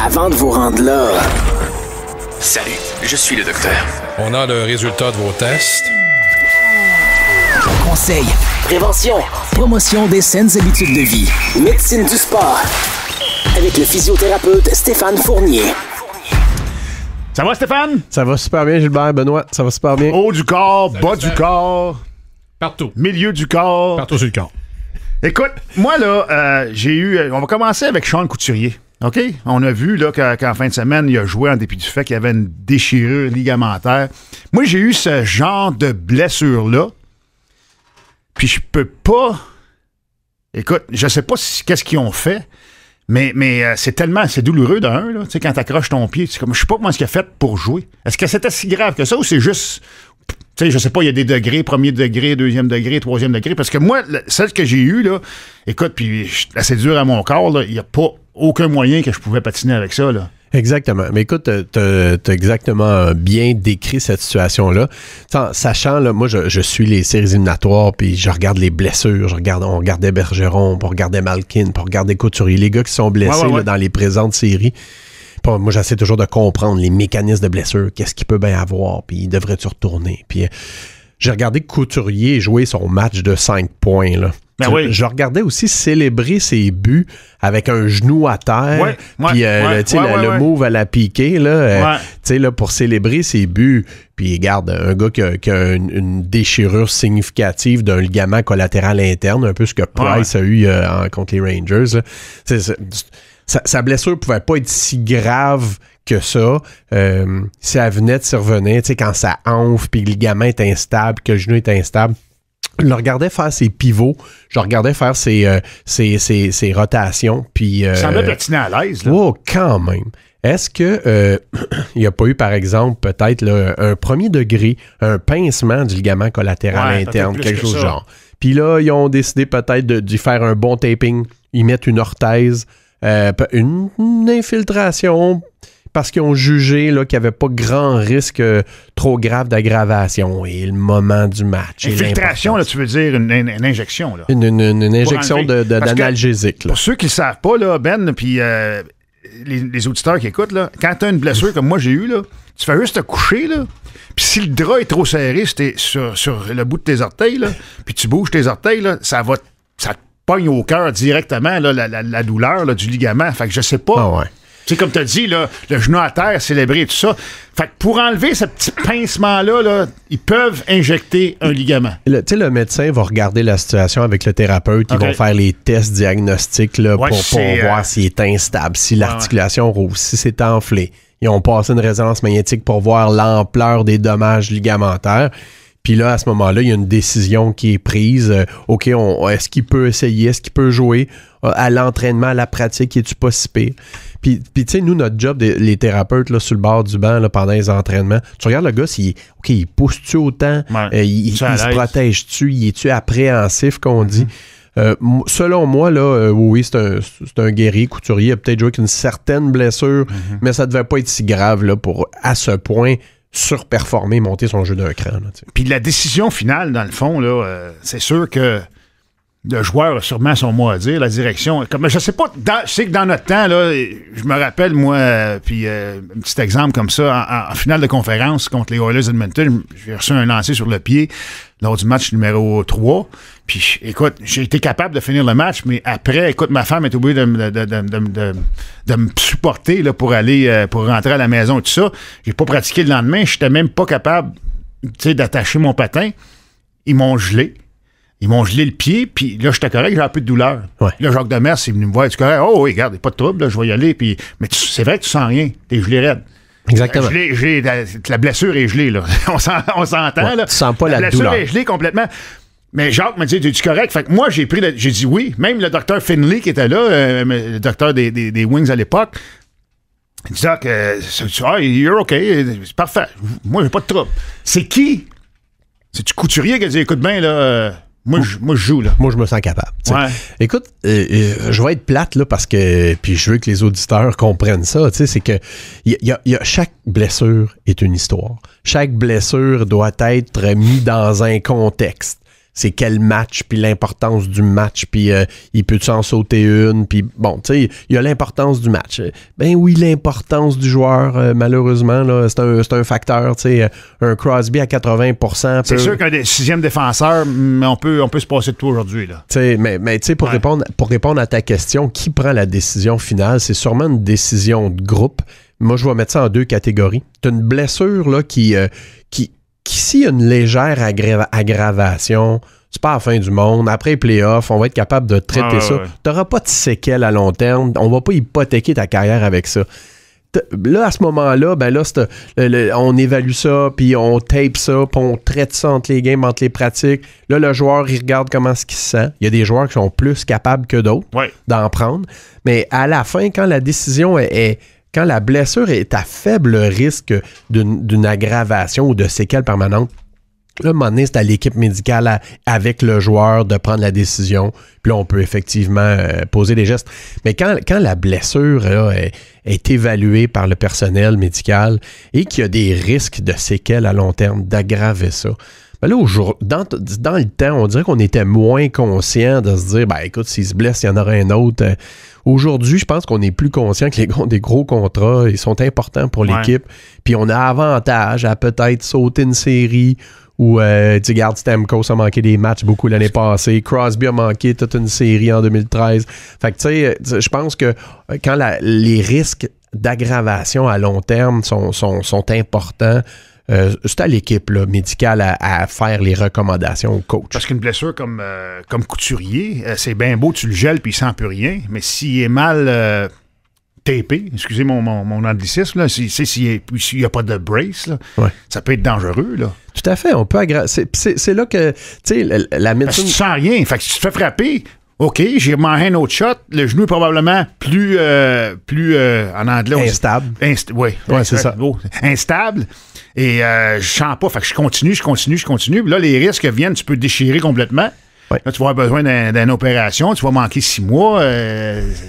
Avant de vous rendre là, salut, je suis le docteur. On a le résultat de vos tests. Conseils, prévention, promotion des saines habitudes de vie, médecine du sport, avec le physiothérapeute Stéphane Fournier. Ça va, Stéphane? Ça va super bien, Gilbert, Benoît. Ça va super bien. Haut du corps, bas du corps, Partout. milieu du corps. Partout sur le corps. Écoute, moi, là, euh, j'ai eu. Euh, on va commencer avec Sean Couturier. OK? On a vu là, qu'en fin de semaine, il a joué en dépit du fait qu'il avait une déchirure ligamentaire. Moi, j'ai eu ce genre de blessure-là. Puis je peux pas. Écoute, je sais pas qu'est-ce qu'ils ont fait, mais, mais euh, c'est tellement. C'est douloureux d'un, là. Tu sais, quand t'accroches ton pied, c'est comme. Je sais pas comment ce qu'il a fait pour jouer. Est-ce que c'était si grave que ça ou c'est juste. Tu sais, je sais pas, il y a des degrés, premier degré, deuxième degré, troisième degré. Parce que moi, celle que j'ai eue, là, écoute, puis c'est dur à mon corps, là, il n'y a pas aucun moyen que je pouvais patiner avec ça. Exactement. Mais écoute, tu as, exactement euh, bien décrit cette situation-là. Sachant, là, moi, je, suis les séries éliminatoires, puis je regarde les blessures. Je regarde, on regardait Bergeron, on regardait Malkin, on regardait Couturier, les gars qui sont blessés dans les présentes séries. moi, j'essaie toujours de comprendre les mécanismes de blessure. Qu'est-ce qu'il peut bien avoir, puis il devrait-tu retourner? Puis euh, j'ai regardé Couturier jouer son match de 5 points, là. Ben je regardais aussi célébrer ses buts avec un genou à terre, puis le, le, move à la piquer là, euh, là, pour célébrer ses buts. Puis garde un gars qui a, une, déchirure significative d'un ligament collatéral interne, un peu ce que Price a eu euh, contre les Rangers. sa, blessure pouvait pas être si grave que ça. Euh, si elle venait de survenir, quand ça enfle, puis le ligament est instable, que le genou est instable, je le regardais faire ses pivots, je regardais faire ses, euh, ses, ses, ses rotations. Puis, euh, ça m'a pertinent à l'aise. Là. Oh, quand même. Est-ce que euh, il n'y a pas eu, par exemple, peut-être un premier degré, un pincement du ligament collatéral interne, quelque chose genre? Puis là, ils ont décidé peut-être d'y faire un bon taping, ils mettent une orthèse, euh, une infiltration parce qu'ils ont jugé là, qu'il n'y avait pas grand risque euh, trop grave d'aggravation. Et le moment du match. Infiltration, là, tu veux dire une, injection. Une, injection de, d'analgésique. Là. Pour ceux qui ne savent pas, là, Ben, puis euh, les, auditeurs qui écoutent, là, quand tu as une blessure comme moi j'ai eu, là, tu fais juste te coucher, là. Puis si le drap est trop serré sur, sur le bout de tes orteils, là, puis tu bouges tes orteils, ça va ça te pogne au cœur directement la, douleur du ligament. Fait que je sais pas. Ah ouais sais, comme tu as dit, le genou à terre, célébrer tout ça. Fait que pour enlever ce petit pincement-là, ils peuvent injecter un ligament. Tu sais, le médecin va regarder la situation avec le thérapeute. Ils vont faire les tests diagnostiques pour, voir euh, s'il est instable, si l'articulation roule, si c'est enflé. Ils ont passé une résonance magnétique pour voir l'ampleur des dommages ligamentaires. Puis là, à ce moment-là, il y a une décision qui est prise. Euh, OK, est-ce qu'il peut essayer? Est-ce qu'il peut jouer euh, à l'entraînement, à la pratique? et tu pas si pire? Puis, puis tu sais, nous, notre job, les thérapeutes, là, sur le bord du banc, là, pendant les entraînements, tu regardes le gars, il, OK, il pousse-tu autant? Euh, il, se protège-tu? Il est-tu appréhensif, qu'on dit? Mm-hmm. selon moi, là, oui, c'est un, un, guerrier couturier. Il a peut-être joué avec une certaine blessure, mm-hmm. mais ça devait pas être si grave là, pour, à ce point, surperformer, monter son jeu d'un cran. Puis la décision finale, dans le fond, euh, c'est sûr que le joueur sûrement son mot à dire, la direction. Comme, je sais pas, que dans notre temps, là, je me rappelle, moi, euh, puis euh, un petit exemple comme ça, en, finale de conférence contre les Oilers Edmonton, j'ai reçu un lancer sur le pied lors du match numéro 3. Puis, écoute, j'ai été capable de finir le match, mais après, écoute, ma femme est obligée de, me supporter là, pour aller, euh, pour rentrer à la maison tout ça. J'ai pas pratiqué le lendemain, Je j'étais même pas capable, d'attacher mon patin. Ils m'ont gelé. Ils m'ont gelé le pied, puis là, j'étais correct, j'ai un peu de douleur. Là, Jacques Demers, il est venu me voir, il dit Oh, oui, regarde, il n'y a pas de trouble, là, je vais y aller. Puis, mais c'est vrai que tu sens rien, t'es gelé raide. Exactement. Euh, la, blessure est gelée, là. on s'entend, là. Tu sens pas la, la blessure douleur. est gelée complètement. Mais Jacques m'a dit, tu correct? Fait que moi, j'ai pris, j'ai dit oui. Même le docteur Finley qui était là, euh, le docteur des, des, Wings à l'époque, il disait que euh, ah, you're okay, c'est parfait. Moi, j'ai pas de trouble. C'est qui? C'est-tu couturier qui a dit, écoute bien, là. Euh, moi, je, moi, je joue, là. Moi, je me sens capable. Ouais. Écoute, euh, euh, je vais être plate, là, parce que. Puis je veux que les auditeurs comprennent ça. Tu sais, C'est que chaque blessure est une histoire. Chaque blessure doit être mise dans un contexte c'est quel match, puis l'importance du match, puis euh, il peut s'en sauter une, puis bon, tu sais, il y a l'importance du match. Ben oui, l'importance du joueur, euh, malheureusement, là, c'est un, un facteur, tu sais, euh, un Crosby à 80 C'est sûr qu'un sixième défenseur, on peut, on peut se passer de tout aujourd'hui, là. sais mais, mais tu sais, pour, répondre, pour répondre à ta question, qui prend la décision finale? C'est sûrement une décision de groupe moi, je vais mettre ça en deux catégories. Tu as une blessure là, qui, qui, Ici, il y a une légère aggravation, aggravation. C'est pas la fin du monde. Après les playoffs, on va être capable de traiter ah, ça. Tu n'auras pas de séquelles à long terme. On va pas hypothéquer ta carrière avec ça là, à ce moment-là, ben là, on évalue ça, puis on tape ça, puis on traite ça entre les games, entre les pratiques. Là, le joueur, il regarde comment ce qu'il se sent. Il y a des joueurs qui sont plus capables que d'autres d'en prendre. Mais à la fin, quand la décision est quand la blessure est à faible risque d'une aggravation ou de séquelles permanentes, le moment donné, à l'équipe médicale avec le joueur de prendre la décision. Puis là, on peut effectivement euh, poser des gestes. Mais quand, la blessure est, évaluée par le personnel médical et qu'il y a des risques de séquelles à long terme d'aggraver ça, ben dans, le temps, on dirait qu'on était moins conscient de se dire, ben, écoute, s'il se blesse, il y en aura un autre. Euh, aujourd'hui, je pense qu'on est plus conscient que les des gros contrats, ils sont importants pour l'équipe. Puis on a avantage à peut-être sauter une série où, euh, tu gardes Stamkos a manqué des matchs beaucoup l'année passée. Crosby a manqué toute une série en 2013. Fait que, tu sais, euh, je pense que quand les risques d'aggravation à long terme sont importants, euh, c'est à l'équipe médicale à, faire les recommandations au coach. Parce qu'une blessure comme, euh, comme couturier, euh, c'est bien beau, tu le gèles puis il sent plus rien, mais s'il est mal tapé, excusez mon, mon, mon anglicisme, là, s'il n'y a pas de brace, ça peut être dangereux. Là. Tout à fait, on peut aggraver. C'est là que, la, médecine... sens rien, fait si tu te fais frapper, OK, j'ai mangé un autre shot. Le genou est probablement plus, euh, plus euh, en anglais. instable. oui, c'est ça. Oh, instable. Et euh, je sens pas. Fait que je continue, je continue, je continue. là, les risques viennent, tu peux déchirer complètement. Là, tu vas avoir besoin d'une opération, tu vas manquer six mois.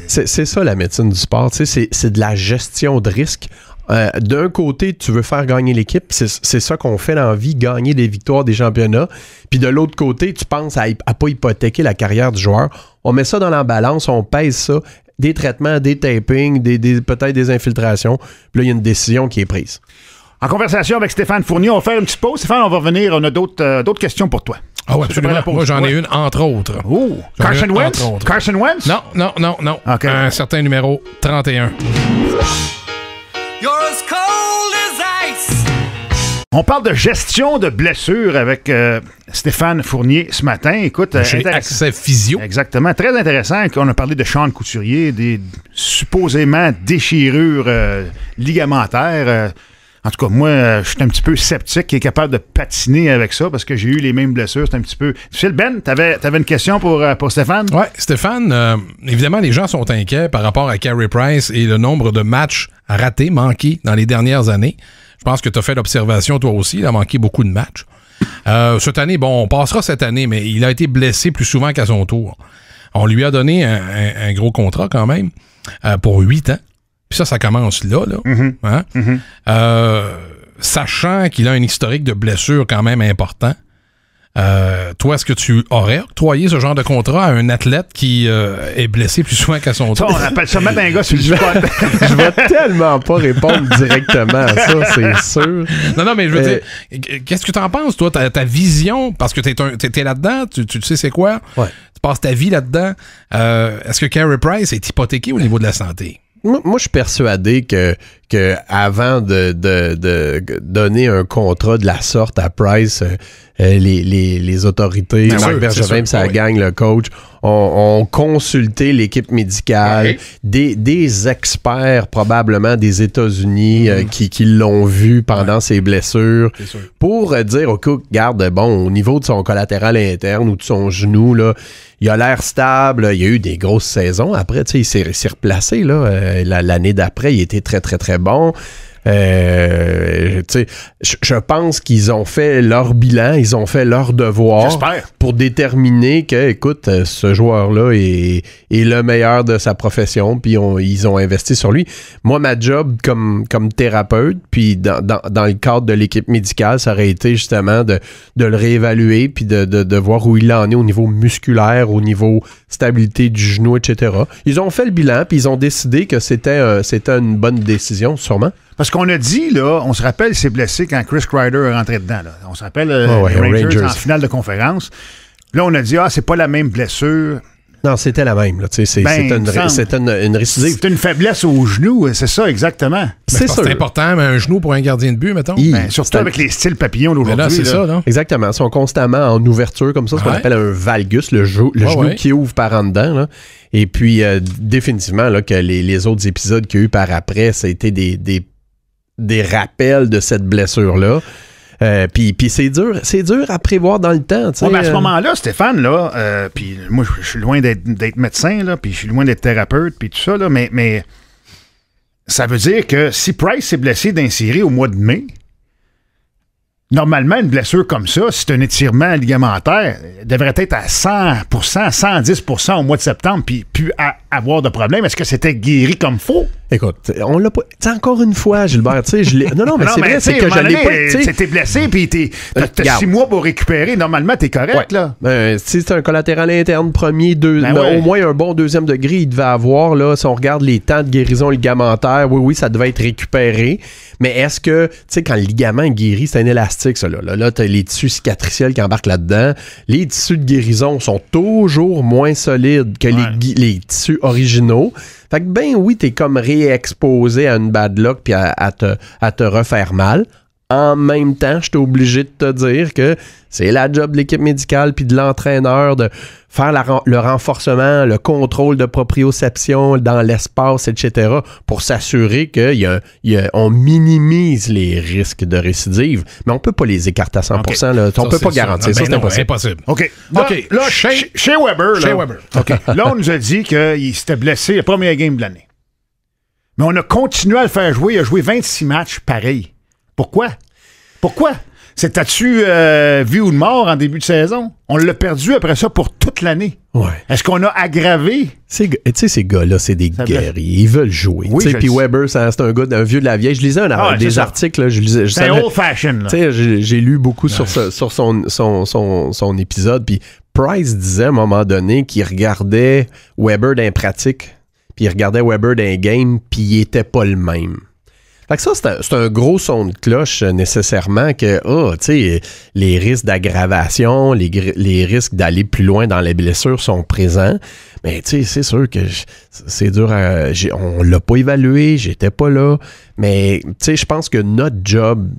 C'est ça la médecine du sport, c'est de la gestion de risque. Euh, d'un côté, tu veux faire gagner l'équipe, c'est ça qu'on fait dans gagner des victoires, des championnats. Puis de l'autre côté, tu penses à, à pas hypothéquer la carrière du joueur. On met ça dans la balance, on pèse ça, des traitements, des tapings, des, peut-être des infiltrations. Puis là, il y a une décision qui est prise. En conversation avec Stéphane Fournier, on va faire une petite pause. Stéphane, on va revenir. On a euh, d'autres questions pour toi. Ah oui absolument. Moi, j'en ai une, entre autres. Carson Wentz? Carson Wentz? Non, non, non, non. Un certain numéro 31. On parle de gestion de blessures avec euh, Stéphane Fournier ce matin. Écoute, euh, Physio. Exactement. Très intéressant. On a parlé de de Couturier, des supposément déchirures euh, ligamentaires. En tout cas, moi, euh, je suis un petit peu sceptique qui est capable de patiner avec ça parce que j'ai eu les mêmes blessures. C'est un petit peu Phil Ben, tu avais, une question pour, euh, pour Stéphane? Oui, Stéphane, euh, évidemment, les gens sont inquiets par rapport à Carey Price et le nombre de matchs ratés, manqués dans les dernières années. Je pense que tu as fait l'observation toi aussi. Il a manqué beaucoup de matchs. cette année, bon, on passera cette année, mais il a été blessé plus souvent qu'à son tour. On lui a donné un, gros contrat quand même pour huit ans. Puis ça, ça commence là, là. Mm-hmm. Hein? Mm-hmm. Euh, sachant qu'il a un historique de blessure quand même important. Euh, toi, est-ce que tu aurais octroyé ce genre de contrat à un athlète qui euh, est blessé plus souvent qu'à son tour? On appelle ça même un gars je, vais, tellement pas répondre directement à ça, c'est sûr. Non, non, mais je veux dire, qu'est-ce que tu en penses, toi, ta, vision, parce que tu es, là-dedans, tu, tu, sais c'est quoi, tu passes ta vie là-dedans. Est-ce que Carey Price est hypothéqué au niveau de la santé? Moi, je suis persuadé que que avant de, donner un contrat de la sorte à Price, euh, les, autorités, ben Marc ça gagne le coach, ont, consulté l'équipe médicale, des, experts probablement des États-Unis euh, mm. qui, l'ont vu pendant ses blessures, pour euh, dire, au OK, garde, bon, au niveau de son collatéral interne ou de son genou, là, il a l'air stable. Il y a eu des grosses saisons. Après, il s'est replacé. L'année d'après, il était très, très, très bon. Euh, je pense qu'ils ont fait leur bilan, ils ont fait leur devoir pour déterminer que, écoute, euh, ce joueur-là est, le meilleur de sa profession, puis ils ont investi sur lui. Moi, ma job comme, comme thérapeute, puis dans, le cadre de l'équipe médicale, ça aurait été justement de, le réévaluer, puis de, voir où il en est au niveau musculaire, au niveau stabilité du genou, etc. Ils ont fait le bilan, puis ils ont décidé que c'était euh, une bonne décision, sûrement. Parce qu'on a dit, là, on se rappelle c'est blessé quand Chris Kreider est rentré dedans. On se rappelle euh, oh, Rangers, en finale de conférence. Là, on a dit, ah, c'est pas la même blessure. Non, c'était la même. Ben, c'est une, récidive. C'était une faiblesse au genou, euh, c'est ça, exactement. C'est ben, important, un genou pour un gardien de but, mettons. Ben, surtout avec les styles papillons d'aujourd'hui. c'est ça, non? Exactement. Ils sont constamment en ouverture, comme ça, ce qu'on appelle un valgus, le, genou qui ouvre par en dedans. Et puis, euh, définitivement, là, que les, autres épisodes qu'il y a eu par après, ça a été des des rappels de cette blessure-là. Euh, puis, c'est dur, c'est dur à prévoir dans le temps. à ce euh. moment-là, Stéphane, là, euh, puis moi, je suis loin d'être médecin, là, puis je suis loin d'être thérapeute, puis tout ça, mais, mais ça veut dire que si Price s'est blessé d'un au mois de mai, normalement, une blessure comme ça, si c'est un étirement ligamentaire, devrait être à 100 110 au mois de septembre, puis plus avoir de problème. Est-ce que c'était guéri comme faux? Écoute, on l'a pas. T'sais, encore une fois, Gilbert, tu sais, je Non, non, mais c'est vrai, c'est que je l'ai pas. T'étais blessé, puis t'as six mois pour récupérer. Normalement, t'es correct, là. Ben, si c'est un collatéral interne premier, deux, ben ben, au moins un bon deuxième degré, il devait avoir, là, si on regarde les temps de guérison ligamentaire, oui, oui, ça devait être récupéré. Mais est-ce que, tu sais, quand le ligament guérit, c'est un élastique, ça, là. Là, t'as les tissus cicatriciels qui embarquent là-dedans. Les tissus de guérison sont toujours moins solides que les tissus originaux. Fait que ben oui, t'es comme réexposé à une bad luck puis à, te, à te refaire mal en même temps, je suis obligé de te dire que c'est la job de l'équipe médicale puis de l'entraîneur de faire le renforcement, le contrôle de proprioception dans l'espace, etc., pour s'assurer qu'on minimise les risques de récidive. Mais on ne peut pas les écarter à 100 On ne peut pas garantir ça. Ah, c'est ben impossible. OK. chez, Weber, là, chez là, on nous a dit qu'il s'était blessé la première game de l'année. Mais on a continué à le faire jouer. Il a joué 26 matchs pareil. Pourquoi? Pourquoi? C'était-tu euh, vie ou de mort en début de saison? On l'a perdu après ça pour toute l'année. Est-ce qu'on a aggravé? Tu sais, ces gars-là, c'est des guerriers. Ils veulent jouer. Oui, puis Weber, c'est un gars vieux de la vieille. Je lisais un, ah, des articles. old fashion. J'ai lu beaucoup sur, son, épisode. Puis Price disait à un moment donné qu'il regardait Weber d'un pratique. Puis il regardait Weber d'un game. Puis il était pas le même. Fait que ça, c'est un, gros son de cloche euh, nécessairement que, oh, les risques d'aggravation, les, risques d'aller plus loin dans les blessures sont présents. Mais tu sais, c'est sûr que c'est dur à, on l'a pas évalué, j'étais pas là. Mais tu sais, je pense que notre job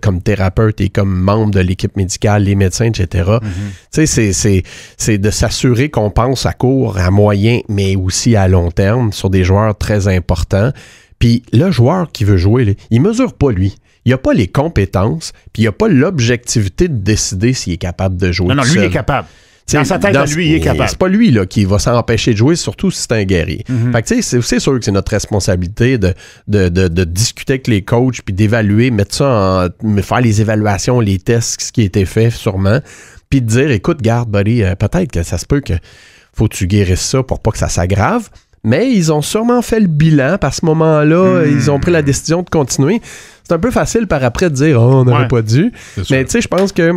comme thérapeute et comme membre de l'équipe médicale, les médecins, etc., mm-hmm. tu sais, c'est de s'assurer qu'on pense à court, à moyen, mais aussi à long terme sur des joueurs très importants. Puis le joueur qui veut jouer, il mesure pas lui. Il n'a pas les compétences, puis il n'a pas l'objectivité de décider s'il est capable de jouer. Non, non, lui, il est capable. dans sa tête, lui, il est capable. C'est pas lui là, qui va s'empêcher de jouer, surtout si c'est un guerrier. Mhm. Fait que tu c'est sûr que c'est notre responsabilité de, de, de, discuter avec les coachs, puis d'évaluer, mettre ça faire les évaluations, les tests, ce qui a été fait, sûrement. Puis de dire, écoute, garde, buddy, euh, peut-être que ça se peut que faut que tu guérisses ça pour pas que ça s'aggrave mais ils ont sûrement fait le bilan. Par ce moment-là, hmm. ils ont pris la décision de continuer. C'est un peu facile par après de dire oh, on n'aurait pas dû. Mais tu sais, je pense que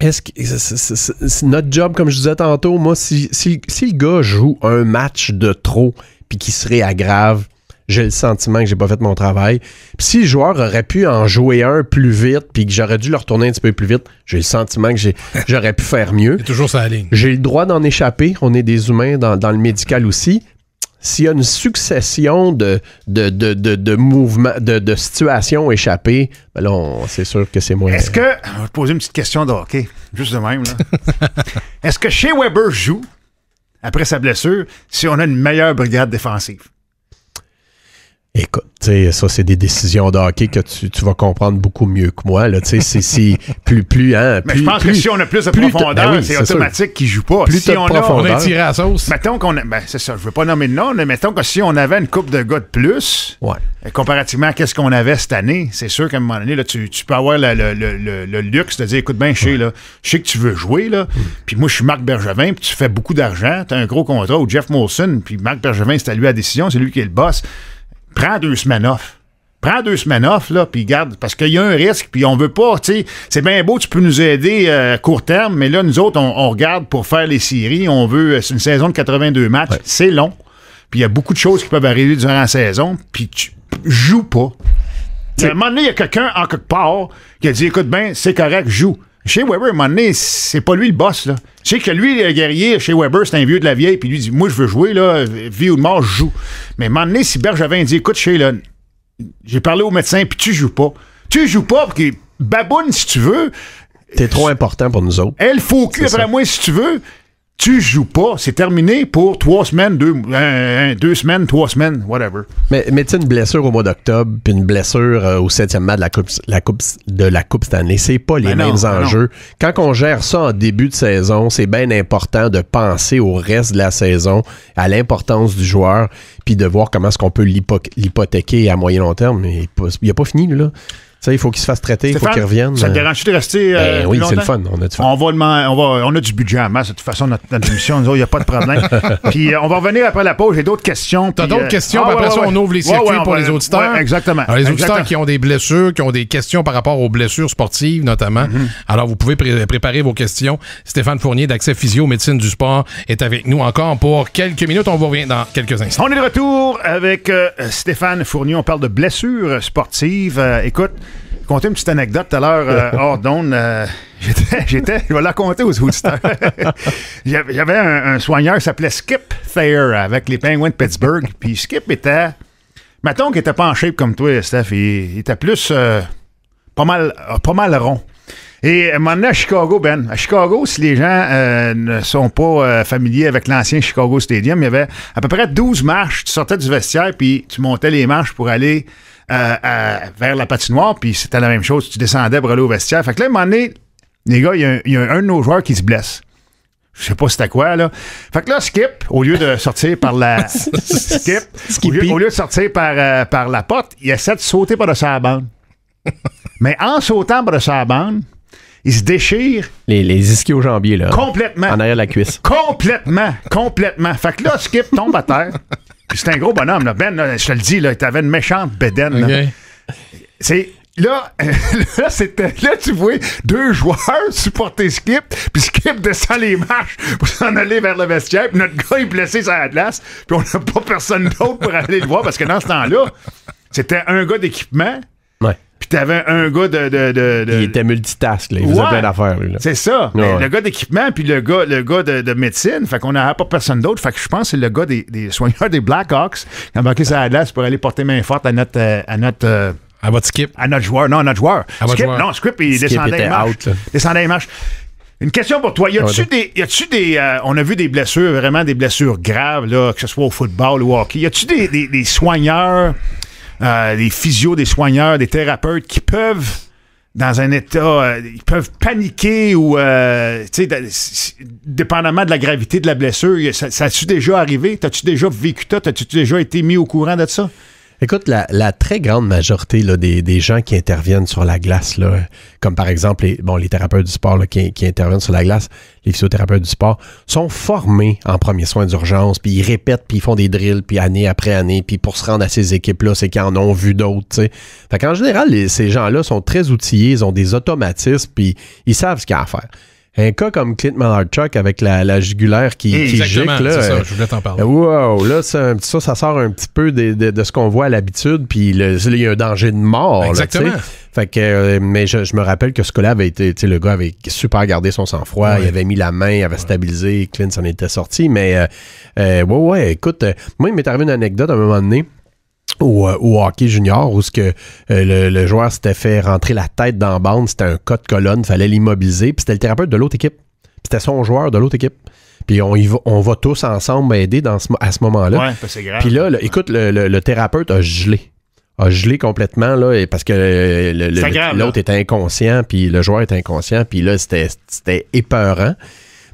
est-ce que c'est, notre job, comme je disais tantôt, moi, si, si, le gars joue un match de trop puis qu'il se réaggrave, j'ai le sentiment que j'ai pas fait mon travail. si le joueur aurait pu en jouer un plus vite, puis que j'aurais dû le retourner un petit peu plus vite, j'ai le sentiment que j'aurais pu faire mieux. C'est toujours sa ligne. J'ai le droit d'en échapper. On est des humains dans le médical aussi s'il y a une succession de, de, mouvements, de, de, situations échappées, ben là, c'est sûr que c'est moins. Est-ce que. Je va te poser une petite question de hockey, juste de même. Est-ce que chez Weber joue, après sa blessure, si on a une meilleure brigade défensive? Écoute sais ça, c'est des décisions de hockey que tu, tu, vas comprendre beaucoup mieux que moi. Là. C'est, c'est plus, plus, hein, plus, Mais je pense que si on a plus de profondeur, ben c'est, automatique qu'il joue pas. Plus si on, a, on tiré à sauce. Mettons qu'on a, ben c'est ça, je veux pas nommer de nom, mais mettons que si on avait une coupe de gars de plus, ouais. Euh, comparativement à ce qu'on avait cette année, c'est sûr qu'à un moment donné, là, tu, tu peux avoir le, le, le, luxe de dire écoute, ben, je sais, là, je sais que tu veux jouer, là, mm. puis moi, je suis Marc Bergevin, puis tu fais beaucoup d'argent, tu as un gros contrat, au Jeff Molson, puis Marc Bergevin, c'est à lui la décision, c'est lui qui est le boss prends deux semaines off prends deux semaines off, là, puis garde, parce qu'il y a un risque, puis on veut pas, tu sais, c'est bien beau, tu peux nous aider euh, à court terme, mais là, nous autres, on, regarde pour faire les séries, on veut, euh, c'est une saison de 82 matchs, c'est long, puis il y a beaucoup de choses qui peuvent arriver durant la saison, puis tu joues pas. À un moment donné, il y a quelqu'un, en quelque part, qui a dit, écoute, ben, c'est correct, joue. Chez Weber, à un moment c'est pas lui le boss, là. sais que lui, le guerrier, chez Weber, c'est un vieux de la vieille, puis lui dit Moi, je veux jouer, là, vie ou mort, je joue. Mais à un moment donné, si dit Écoute, chez j'ai parlé au médecin, puis tu joues pas. Tu joues pas, puis baboune si tu veux. T'es trop important pour nous autres. Elle faut cul après moi si tu veux tu joues pas, c'est terminé pour trois semaines, deux, euh, euh, deux semaines, trois semaines, whatever. Mais, mais tu une blessure au mois d'octobre, puis une blessure euh, au septième match de la Coupe, la coupe, de la c'est pas les ben mêmes ben enjeux. Quand on gère ça en début de saison, c'est bien important de penser au reste de la saison, à l'importance du joueur, puis de voir comment est-ce qu'on peut l'hypothéquer à moyen long terme. Mais il a pas fini, là. Ça, il faut qu'il se fasse traiter, il faut qu'il revienne. Ça te dérange de rester. Euh, ben oui, c'est le fun. On a du budget en masse. De toute façon, notre, émission, il n'y a pas de problème. puis euh, on va revenir après la pause. J'ai d'autres questions. T'as d'autres euh, questions, ah, après ça, on ouvre les circuits pour les auditeurs. exactement. les auditeurs qui ont des blessures, qui ont des questions par rapport aux blessures sportives, notamment. Mm-hmm. Alors, vous pouvez préparer vos questions. Stéphane Fournier d'Accès Physio Médecine du Sport est avec nous encore pour quelques minutes. On vous revient dans quelques instants. On est de retour avec Stéphane Fournier. On parle de blessures sportives. écoute, raconter une petite anecdote tout à l'heure euh, hors d'onde. Euh, j'étais, je vais la raconter aux auditeurs. J'avais un, soigneur qui s'appelait Skip Thayer avec les Penguins de Pittsburgh. Puis Skip était, mettons qu'il était pas en shape comme toi, Steph. Il, était plus, euh, pas, mal, pas mal rond. Et à un à Chicago, Ben, à Chicago, si les gens ne sont pas familiers avec l'ancien Chicago Stadium, il y avait à peu près 12 marches. Tu sortais du vestiaire, puis tu montais les marches pour aller vers la patinoire, puis c'était la même chose. Tu descendais pour au vestiaire. Fait que là, à un moment donné, les gars, il y, a un de nos joueurs qui se blesse. Je sais pas c'était quoi, là. Fait que là, Skip, au lieu de sortir par la. skip, au lieu, de sortir par, euh, par la porte, il essaie de sauter par-dessus la bande. Mais en sautant par-dessus la bande, il se déchire. Les, les ischios jambiers, là. Complètement. En arrière de la cuisse. Complètement. Complètement. Fait que là, Skip tombe à terre. C'est un gros bonhomme, là. Ben, je te le dis, là, t'avais une méchante bédaine. C'est là, là, là, tu vois deux joueurs supporter Skip, puis Skip descend les marches pour s'en aller vers le vestiaire, puis notre gars est blessé sur la glace, puis on n'a pas personne d'autre pour aller le voir, parce que dans ce temps-là, c'était un gars d'équipement, tu t'avais un gars de, Il était multitask, là. il faisait plein d'affaires. Lui, C'est ça. Le gars d'équipement, puis le gars, le de, médecine, fait qu'on n'avait pas personne d'autre. Fait que je pense que c'est le gars des, des soigneurs des Blackhawks qui a embarqué sa glace pour aller porter main forte à notre... Euh, à notre euh, à votre skip. À notre joueur. Non, à notre joueur. À skip, non, script, il descendait et marche. descendait et Une question pour toi. Y a-tu des. Y a-tu des euh, on a vu des blessures, vraiment des blessures graves, là, que ce soit au football ou au hockey. Y a-tu des, des soigneurs les euh, des physios, des soigneurs, des thérapeutes qui peuvent dans un état, euh, ils peuvent paniquer ou, euh, tu sais, dépendamment de la gravité de la blessure, ça, ça a-tu déjà arrivé? T'as-tu déjà vécu ça? T'as-tu déjà été mis au courant de ça? Écoute, la, très grande majorité des, gens qui interviennent sur la glace, comme par exemple les, thérapeutes du sport qui, interviennent sur la glace, les physiothérapeutes du sport, sont formés en premiers soins d'urgence, puis ils répètent, puis ils font des drills, puis année après année, puis pour se rendre à ces équipes-là, c'est qu'ils en ont vu d'autres. Fait qu'en général, ces gens-là sont très outillés, ils ont des automatismes, puis ils savent ce qu'il y a à faire un cas comme Clint Chuck avec la, jugulaire qui, gicle. Là, euh, ça, je voulais t'en parler. Wow, là, ça, ça sort un petit peu de, ce qu'on voit à l'habitude, puis il y a un danger de mort. Exactement. fait que, euh, mais je, me rappelle que ce cas-là avait été, le gars avait super gardé son sang-froid, il avait mis la main, il avait stabilisé, Clint s'en était sorti, mais euh, euh ouais, ouais, écoute, moi, il m'est arrivé une anecdote à un moment donné. Euh, au, hockey junior où ce que euh, le, joueur s'était fait rentrer la tête dans la bande, c'était un cas de colonne, fallait l'immobiliser, puis c'était le thérapeute de l'autre équipe. C'était son joueur de l'autre équipe. Puis on, va, tous ensemble aider dans à ce moment-là. puis là, écoute, le, thérapeute a gelé. A gelé complètement, là, et parce que euh, l'autre était inconscient, puis le joueur est inconscient, puis là, c'était épeurant.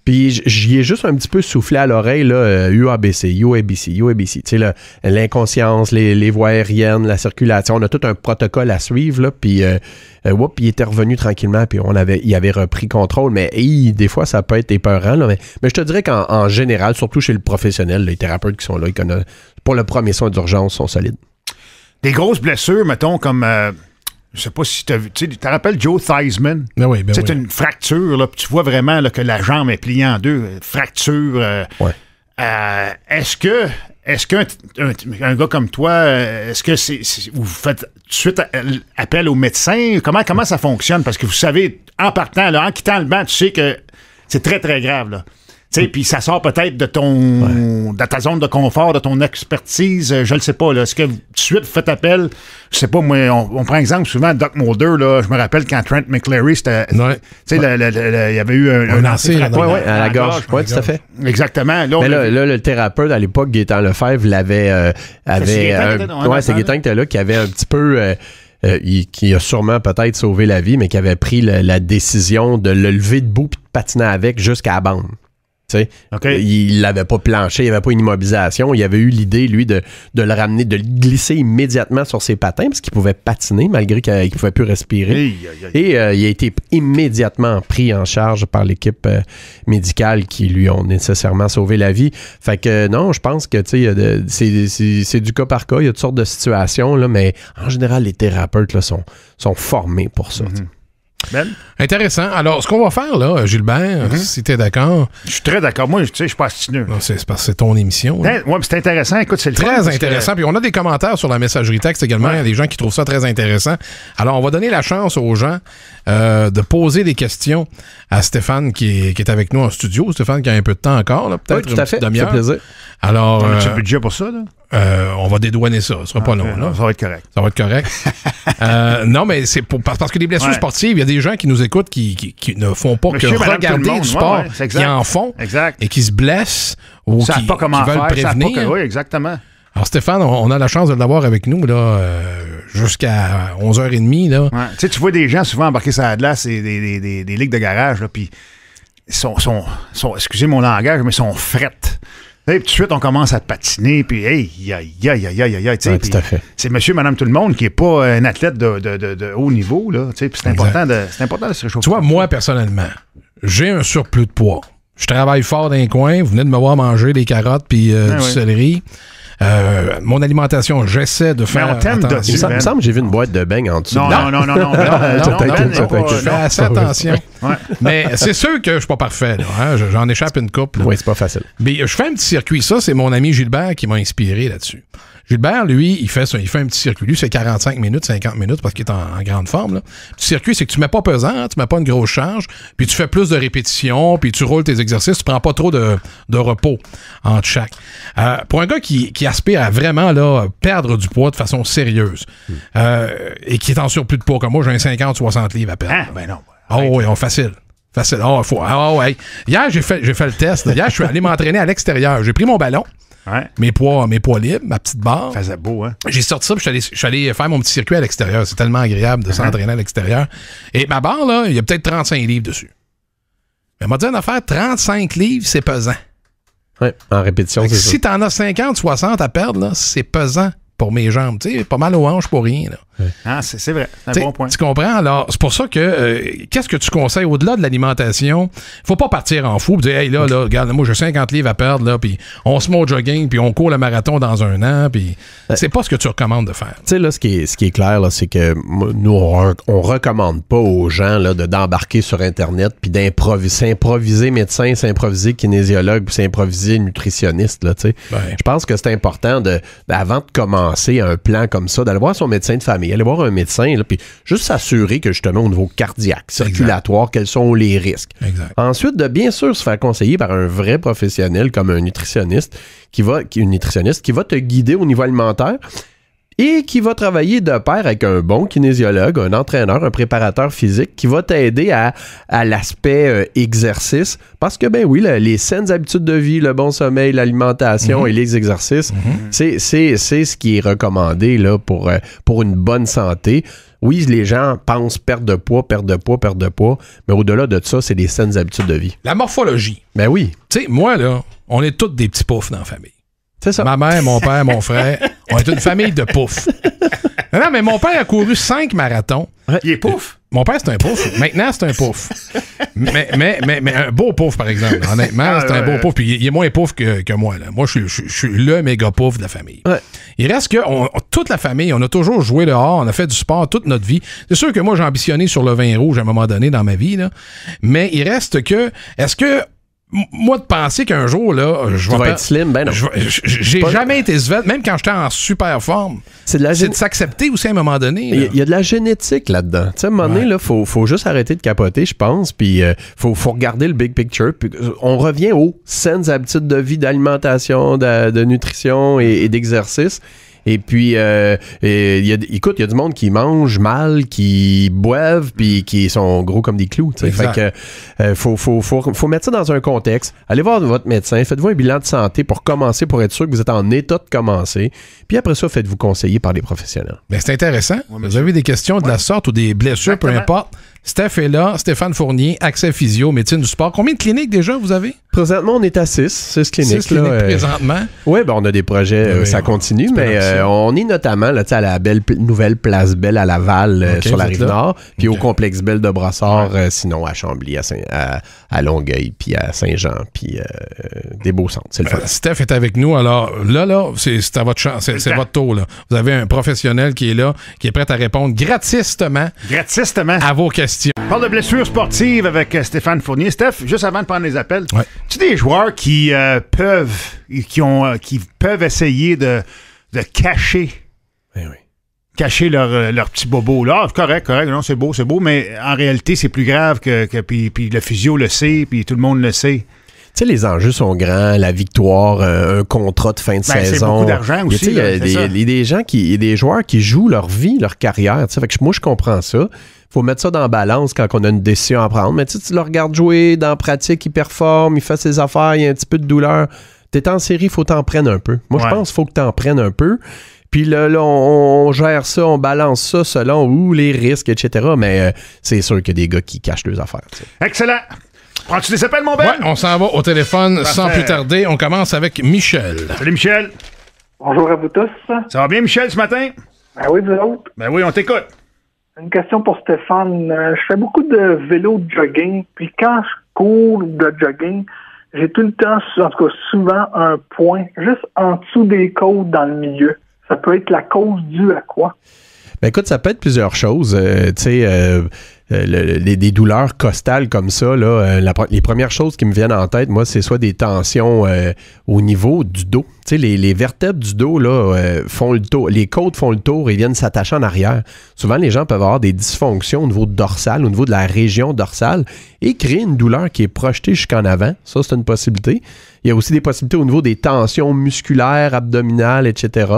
Puis j'y ai juste un petit peu soufflé à l'oreille, là, UABC, euh, UABC, UABC. Tu sais, l'inconscience, les, voies aériennes, la circulation, on a tout un protocole à suivre, là, puis, euh, euh il était revenu tranquillement, puis on avait, il avait repris contrôle. Mais des fois, ça peut être épeurant, là, mais, je te dirais qu'en général, surtout chez le professionnel, les thérapeutes qui sont là, ils connaissent, pour le premier soin d'urgence, sont solides. Des grosses blessures, mettons, comme... Euh, je sais pas si tu vu. Tu te rappelles Joe Theismann? C'est ben ben une fracture, là, tu vois vraiment là, que la jambe est pliée en deux. Euh, fracture. Euh, euh, est-ce que. Est-ce qu'un un, gars comme toi, est-ce que c'est, vous faites tout de suite appel au médecin? Comment, comment ça fonctionne? Parce que vous savez, en partant, là, en quittant le banc, tu sais que c'est très, très grave. Là puis ça sort peut-être de ton de ta zone de confort, de ton expertise, euh, je ne sais pas. Est-ce que tout suite faites appel? Je sais pas, moi, on, prend exemple souvent Doc Mulder, je me rappelle quand Trent McCleary, il y avait eu un, à, la gorge. Oui, tout à fait. Exactement. Mais là, le thérapeute à l'époque, Gaétan Lefebvre, l'avait euh, euh, c'est Gaétan qui était là, qui avait un petit peu. qui a sûrement peut-être sauvé la vie, mais qui avait pris la décision de le lever debout et de patiner avec jusqu'à la bande. Il l'avait pas planché, il avait pas une immobilisation. Il avait eu l'idée, lui, de, le ramener, de le glisser immédiatement sur ses patins parce qu'il pouvait patiner malgré qu'il pouvait plus respirer. Et euh, il a été immédiatement pris en charge par l'équipe euh, médicale qui lui ont nécessairement sauvé la vie. Fait que non, je pense que c'est du cas par cas. Il y a toutes sortes de situations, là, mais en général, les thérapeutes là, sont, sont formés pour ça. Mm-hmm. Ben. Intéressant. Alors, ce qu'on va faire, là, Gilbert, mhm. si t'es d'accord. Je suis très d'accord. Moi, tu sais, je suis pas astineux. C'est c'est ton émission. Hein. Ben, ouais, c'est intéressant. Écoute, c'est le Très intéressant. Puis on a des commentaires sur la messagerie texte également. Il y a des gens qui trouvent ça très intéressant. Alors, on va donner la chance aux gens euh, de poser des questions à Stéphane qui est, avec nous en studio. Stéphane qui a un peu de temps encore, peut-être oui, plaisir. Alors. Euh, budget pour ça, là? Euh, on va dédouaner ça. Ce sera pas ah, long. Ça va être correct. Ça va être correct. Euh, non, mais c'est pour parce que les blessures sportives, il y a des gens qui nous écoutent qui, ne font pas que regarder du sport, qui en font exact. et qui se blessent ou qui, pas comment veulent prévenir. exactement. Alors Stéphane, on a la chance de l'avoir avec nous euh, jusqu'à 11h30 là. Tu vois des gens souvent embarqués sur la glace et des, ligues de garage là, puis sont, sont, excusez mon langage, mais sont frettes. Et tout de suite, on commence à patiner, puis hey, ya, ya, ya, ya, ya, tout C'est monsieur, madame, tout le monde qui n'est pas un athlète de, haut niveau, là. C'est important, de, se réchauffer. Tu vois, moi, personnellement, j'ai un surplus de poids. Je travaille fort dans les coins. Vous venez de me voir manger des carottes puis euh, ben du céleri. Euh, mon alimentation, j'essaie de faire. Mais on Ça me semble que j'ai vu une boîte de beignes en dessous. Non, non, non, non. non, non, non je fais assez attention. Ouais. Mais c'est sûr que je suis pas parfait. Hein. J'en échappe une coupe. Oui, c'est pas facile. Mais je fais un petit circuit. Ça, c'est mon ami Gilbert qui m'a inspiré là-dessus. Gilbert, lui, il fait, son, il fait un petit circuit. Lui, c'est 45 minutes, 50 minutes parce qu'il est en, grande forme. Le circuit, c'est que tu mets pas pesant, hein, tu mets pas une grosse charge, puis tu fais plus de répétitions, puis tu roules tes exercices, tu prends pas trop de, repos en chaque. Euh, pour un gars qui, qui, aspire à vraiment là, perdre du poids de façon sérieuse hmm. euh, et qui est en surplus de poids comme moi, j'ai un 50-60 livres à perdre. Ah, Ben non. Oh ah oui, on facile. Facile. Oh, faut, ah, ouais. Hier, j'ai fait, j'ai fait le test. Hier, je suis allé m'entraîner à l'extérieur. J'ai pris mon ballon. Mes poids, mes poids libres, ma petite barre. Ça faisait beau, hein? J'ai sorti ça, puis je suis allé, faire mon petit circuit à l'extérieur. C'est tellement agréable de uh-huh. s'entraîner à l'extérieur. Et ma barre, là, il y a peut-être 35 livres dessus. Mais m'a dit une affaire, 35 livres, c'est pesant. Oui, en répétition, c'est Si t'en as 50, 60 à perdre, là, c'est pesant pour mes jambes. Tu sais, pas mal aux hanches pour rien, là. Ah, c'est vrai, c'est un bon point. Tu comprends? Alors, c'est pour ça que, euh, qu'est-ce que tu conseilles au-delà de l'alimentation? faut pas partir en fou et dire, hey, là, là, regarde, moi, j'ai 50 livres à perdre, là, puis on se met au jogging, puis on court le marathon dans un an, puis c'est pas ce que tu recommandes de faire. Tu sais, là, ce qui est, clair, c'est que nous, on, recommande pas aux gens là, de d'embarquer sur Internet, puis d'improviser, s'improviser médecin, s'improviser kinésiologue, puis s'improviser nutritionniste, là, tu sais. Je pense que c'est important, de, avant de commencer un plan comme ça, d'aller voir son médecin de famille aller voir un médecin, là, puis juste s'assurer que justement au niveau cardiaque, circulatoire, quels sont les risques. Ensuite, de bien sûr se faire conseiller par un vrai professionnel comme un nutritionniste qui va, qui, nutritionniste qui va te guider au niveau alimentaire et qui va travailler de pair avec un bon kinésiologue, un entraîneur, un préparateur physique qui va t'aider à, à l'aspect euh, exercice. Parce que, ben oui, les saines habitudes de vie, le bon sommeil, l'alimentation mhm. et les exercices, mhm. c'est ce qui est recommandé là, pour, euh, pour une bonne santé. Oui, les gens pensent perdre de poids, perdre de poids, perdre de poids, mais au-delà de ça, c'est des saines habitudes de vie. La morphologie. Ben oui. Tu sais, moi, là, on est tous des petits poufs dans la famille. C'est ça. Ma mère, mon père, mon frère. On est une famille de poufs. Non, mais mon père a couru cinq marathons. Il est pouf. Mon père, c'est un pouf. Maintenant, c'est un pouf. Mais, mais, mais, un beau pouf, par exemple. Honnêtement, ah, c'est un beau pouf. Puis il est moins pouf que, moi. Moi, je suis le méga pouf de la famille. Il reste que toute la famille, on a toujours joué dehors, on a fait du sport toute notre vie. C'est sûr que moi, j'ai ambitionné sur le vin rouge à un moment donné dans ma vie. Là. Mais il reste que, est-ce que moi, de penser qu'un jour, là, euh, je vais être slim, ben non. J'ai jamais été svelte, même quand j'étais en super forme. C'est de, c'est de s'accepter aussi à un moment donné. Il y, a de la génétique là-dedans. Tu sais, à un moment donné, il faut, faut, juste arrêter de capoter, je pense, puis euh, faut, faut, regarder le big picture. Puis euh, on revient aux saines habitudes de vie, d'alimentation, de, de, nutrition et d'exercice. Et puis, euh, écoute, il y a du monde qui mange mal, qui boivent, puis qui sont gros comme des clous. Fait que euh, faut, mettre ça dans un contexte. Allez voir votre médecin, faites-vous un bilan de santé pour commencer, pour être sûr que vous êtes en état de commencer. Puis après ça, faites-vous conseiller par les professionnels. Mais ben, c'est intéressant. vous avez des questions de la sorte ou des blessures, peu importe. Steph est là, Stéphane Fournier, Accès Physio, Médecine du Sport. Combien de cliniques déjà vous avez? Présentement, on est à 6, 6 cliniques. 6 cliniques euh, présentement? oui, ben, on a des projets, ben euh, ça continue, mais euh, on est notamment là, à la belle, nouvelle place Belle à Laval sur la Rive-Nord, puis au complexe Belle de Brassard, sinon à Chambly, à, Saint, à, Longueuil, puis à Saint-Jean, puis des beaux centres. Ben, Steph est avec nous, alors là, là, c'est à votre chance, c'est votre tour. Là. Vous avez un professionnel qui est là, qui est prêt à répondre gratuitement gratistement. à vos questions question. Parle de blessures sportives avec euh, Stéphane Fournier. Steph, juste avant de prendre les appels, tu tu des joueurs qui euh, peuvent qui ont euh, qui peuvent essayer de, de cacher ben cacher leur, leur petit bobo là, ah, correct, correct, non, c'est beau, c'est beau, mais en réalité, c'est plus grave que, que puis, puis le physio le sait, puis tout le monde le sait sais, les enjeux sont grands, la victoire, euh, un, contrat de fin de ben, saison. C'est beaucoup d'argent aussi. Il y a des, gens qui, des joueurs qui jouent leur vie, leur carrière. Fait que moi, je comprends ça faut mettre ça dans la balance quand on a une décision à prendre. Mais tu, le regardes jouer dans pratique, il performe, il fait ses affaires, il y a un petit peu de douleur. T'es en série, faut t'en prendre un peu. Moi, je pense qu'il faut que t'en prennes un peu. Puis là, on, gère ça, on balance ça selon où les risques, etc. Mais euh, c'est sûr qu'il y a des gars qui cachent leurs affaires. Excellent. Prends-tu les appels, mon bel? Ouais, on s'en va au téléphone sans plus tarder. On commence avec Michel. Salut, Michel. Bonjour à vous tous. Ça va bien, Michel, ce matin? Ben oui, vous autres. Ben oui, on t'écoute. Une question pour Stéphane. Euh, je fais beaucoup de vélo de jogging, puis quand je cours de jogging, j'ai tout le temps, en tout cas souvent, un point juste en dessous des côtes dans le milieu. Ça peut être la cause due à quoi? Ben écoute, ça peut être plusieurs choses. Euh, tu sais, euh, euh, les, des douleurs costales comme ça, euh, les premières choses qui me viennent en tête, moi, c'est soit des tensions euh, au niveau du dos. Tu les, vertèbres du dos là, font le tour, les côtes font le tour et viennent s'attacher en arrière. Souvent, les gens peuvent avoir des dysfonctions au niveau dorsal, au niveau de la région dorsale, et créer une douleur qui est projetée jusqu'en avant. Ça, c'est une possibilité. Il y a aussi des possibilités au niveau des tensions musculaires, abdominales, etc.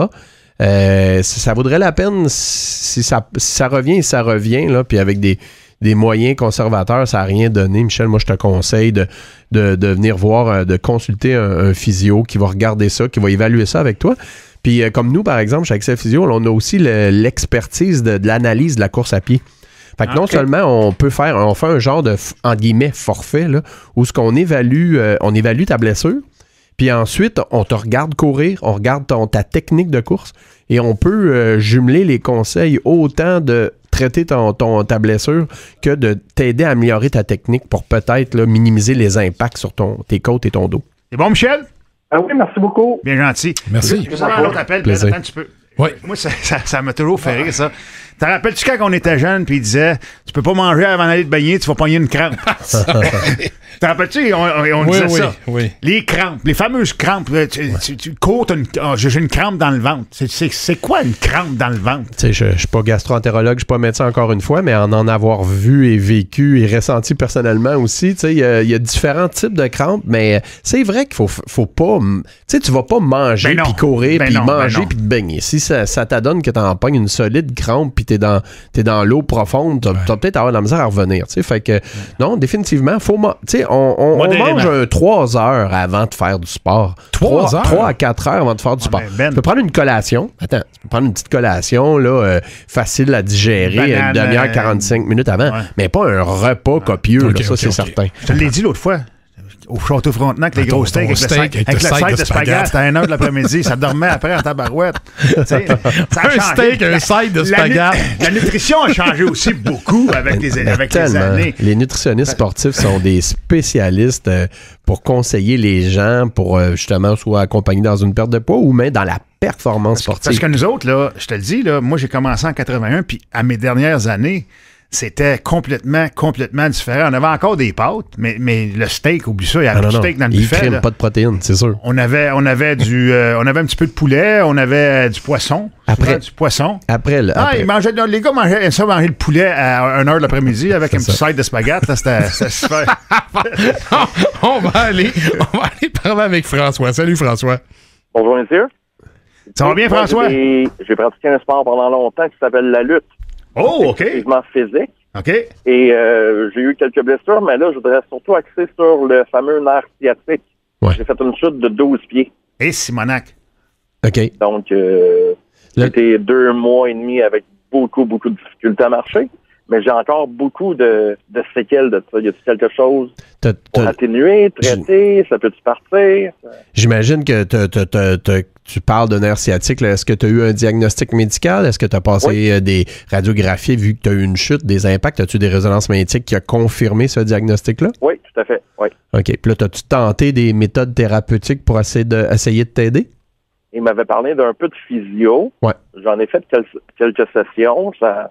Euh, ça, vaudrait la peine si ça, ça revient, ça revient, là, puis avec des, moyens conservateurs, ça n'a rien donné. Michel, moi, je te conseille de, venir voir, euh, de consulter un, physio qui va regarder ça, qui va évaluer ça avec toi. Puis, euh, comme nous, par exemple, chez Axel Physio, on a aussi l'expertise de, l'analyse de la course à pied. Fait que ah, non seulement on peut faire, on fait un genre de, en guillemets, forfait, là, où ce qu'on évalue, on évalue ta blessure, puis ensuite, on te regarde courir, on regarde ta technique de course et on peut euh, jumeler les conseils autant de traiter ton, ta blessure que de t'aider à améliorer ta technique pour peut-être minimiser les impacts sur ton, tes côtes et ton dos. C'est bon, Michel? Ah oui, merci beaucoup. Bien gentil. Merci. Je, faire un autre appel, attends, tu peux. Oui. Moi, ça m'a toujours fait rire, ça. T'en rappelles-tu quand on était jeune, puis il disait Tu peux pas manger avant d'aller te baigner, tu vas pogner une crampe. T'en rappelles-tu On, on disait ça. Les crampes, les fameuses crampes. Tu, ouais. tu, ah, j'ai une crampe dans le ventre. C'est quoi une crampe dans le ventre t'sais, Je ne suis pas gastro-entérologue, je suis pas médecin encore une fois, mais en en avoir vu et vécu et ressenti personnellement aussi, il y, a différents types de crampes, mais c'est vrai qu'il faut, faut pas. Tu tu vas pas manger, ben puis courir, ben puis ben manger, puis te baigner. Si ça, ça t'adonne que tu en pognes une solide crampe, puis t'es dans, es dans l'eau profonde, t'as peut-être avoir de la misère à revenir. Fait que, non, définitivement, faut t'sais, on, on, mange un 3 heures avant de faire du sport. trois heures? Trois à quatre heures avant de faire du sport. Ben, ben. Tu peux prendre une collation. Attends, tu peux prendre une petite collation, là, euh, facile à digérer, une demi-heure, 45 minutes avant, euh, mais pas un repas ah. copieux, là, ça, c'est certain. Je te l'ai dit l'autre fois au Château Frontenac, les gros steaks avec, steak, le steak, de, de à 1h de l'après-midi. ça dormait après à tabarouette. barouette un steak, un steak de spaghette. La, nutrition a changé aussi beaucoup avec les, années. Les nutritionnistes sportifs sont des spécialistes euh, pour conseiller les gens pour euh, justement soit accompagner dans une perte de poids ou même dans la performance sportive. Parce que, nous autres, là, je te le dis, là, moi j'ai commencé en 81, puis à mes dernières années, c'était complètement, complètement différent. On avait encore des pâtes, mais, mais le steak, oublie ça, il y avait ah, pas du steak dans le il buffet. Il pas de protéines, c'est sûr. On avait, on avait du, euh, on avait un petit peu de poulet, on avait euh, du poisson. Après. Du poisson. Ah, après, là ah, les gars mangeaient, ça le poulet à 1h de l'après-midi avec un petit side de spaghette. C'était, on, va aller, on va aller parler avec François. Salut, François. Bonjour, monsieur. Ça va bien, François? J'ai pratiqué un sport pendant longtemps qui s'appelle la lutte. Oh, OK. physique. OK. Et euh, j'ai eu quelques blessures, mais là, je voudrais surtout axer sur le fameux nerf sciatique. J'ai fait une chute de 12 pieds. Et Simonac. OK. Donc, euh, été deux mois et demi avec beaucoup, beaucoup de difficultés à marcher mais j'ai encore beaucoup de, séquelles de ça. Y a quelque chose pour atténuer, traiter? Ça peut-tu partir? J'imagine que tu parles de nerf sciatique. Est-ce que tu as eu un diagnostic médical? Est-ce que tu as passé euh, des radiographies vu que tu as eu une chute, des impacts? As-tu des résonances magnétiques qui ont confirmé ce diagnostic-là? Oui, tout à fait. OK. Puis là, as-tu tenté des méthodes thérapeutiques pour essayer de, essayer de t'aider? Il m'avait parlé d'un peu de physio. J'en ai fait quelques, quelques sessions. Ça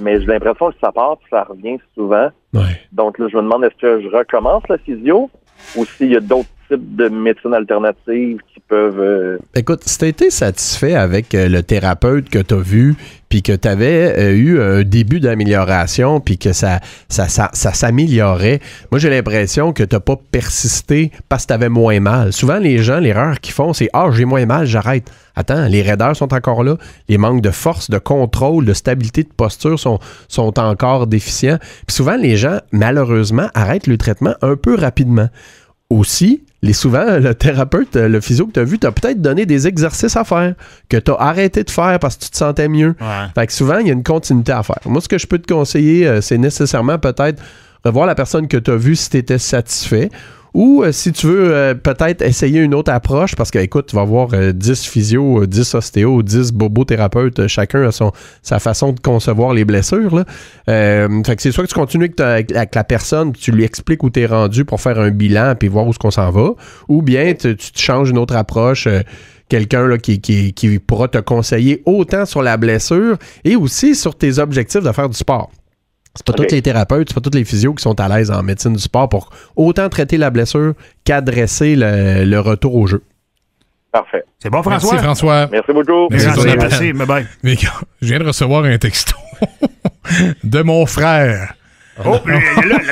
mais j'ai l'impression que ça part ça revient souvent. Ouais. Donc là, je me demande est-ce que je recommence la physio ou s'il y a d'autres de médecine alternative qui peuvent. Euh, Écoute, si tu été satisfait avec euh, le thérapeute que tu as vu, puis que tu avais euh, eu un début d'amélioration, puis que ça, ça, ça, ça s'améliorait, moi j'ai l'impression que tu n'as pas persisté parce que tu avais moins mal. Souvent, les gens, l'erreur qu'ils font, c'est Ah, j'ai moins mal, j'arrête. Attends, les raideurs sont encore là, les manques de force, de contrôle, de stabilité de posture sont, sont encore déficients. Puis souvent, les gens, malheureusement, arrêtent le traitement un peu rapidement. Aussi, souvent, le thérapeute, euh, le physio que tu as vu, t'a peut-être donné des exercices à faire que tu as arrêté de faire parce que tu te sentais mieux. Fait que souvent, il y a une continuité à faire. Moi, ce que je peux te conseiller, euh, c'est nécessairement peut-être revoir la personne que tu as vue si tu étais satisfait ou euh, si tu veux euh, peut-être essayer une autre approche, parce que écoute, tu vas avoir 10 euh, physios, 10 ostéos, 10 bobothérapeutes, chacun a sa façon de concevoir les blessures. fait c'est soit que tu continues avec, la personne, tu lui expliques où tu es rendu pour faire un bilan et voir où ce qu'on s'en va, ou bien tu, te changes une autre approche quelqu'un qui pourra te conseiller autant sur la blessure et aussi sur tes objectifs de faire du sport. C'est pas tous les thérapeutes, c'est pas tous les physios qui sont à l'aise en médecine du sport pour autant traiter la blessure qu'adresser le, retour au jeu. Parfait. C'est bon, François? Merci, François. Merci beaucoup. Merci, Merci, je viens de recevoir un texto de mon frère Oh, là,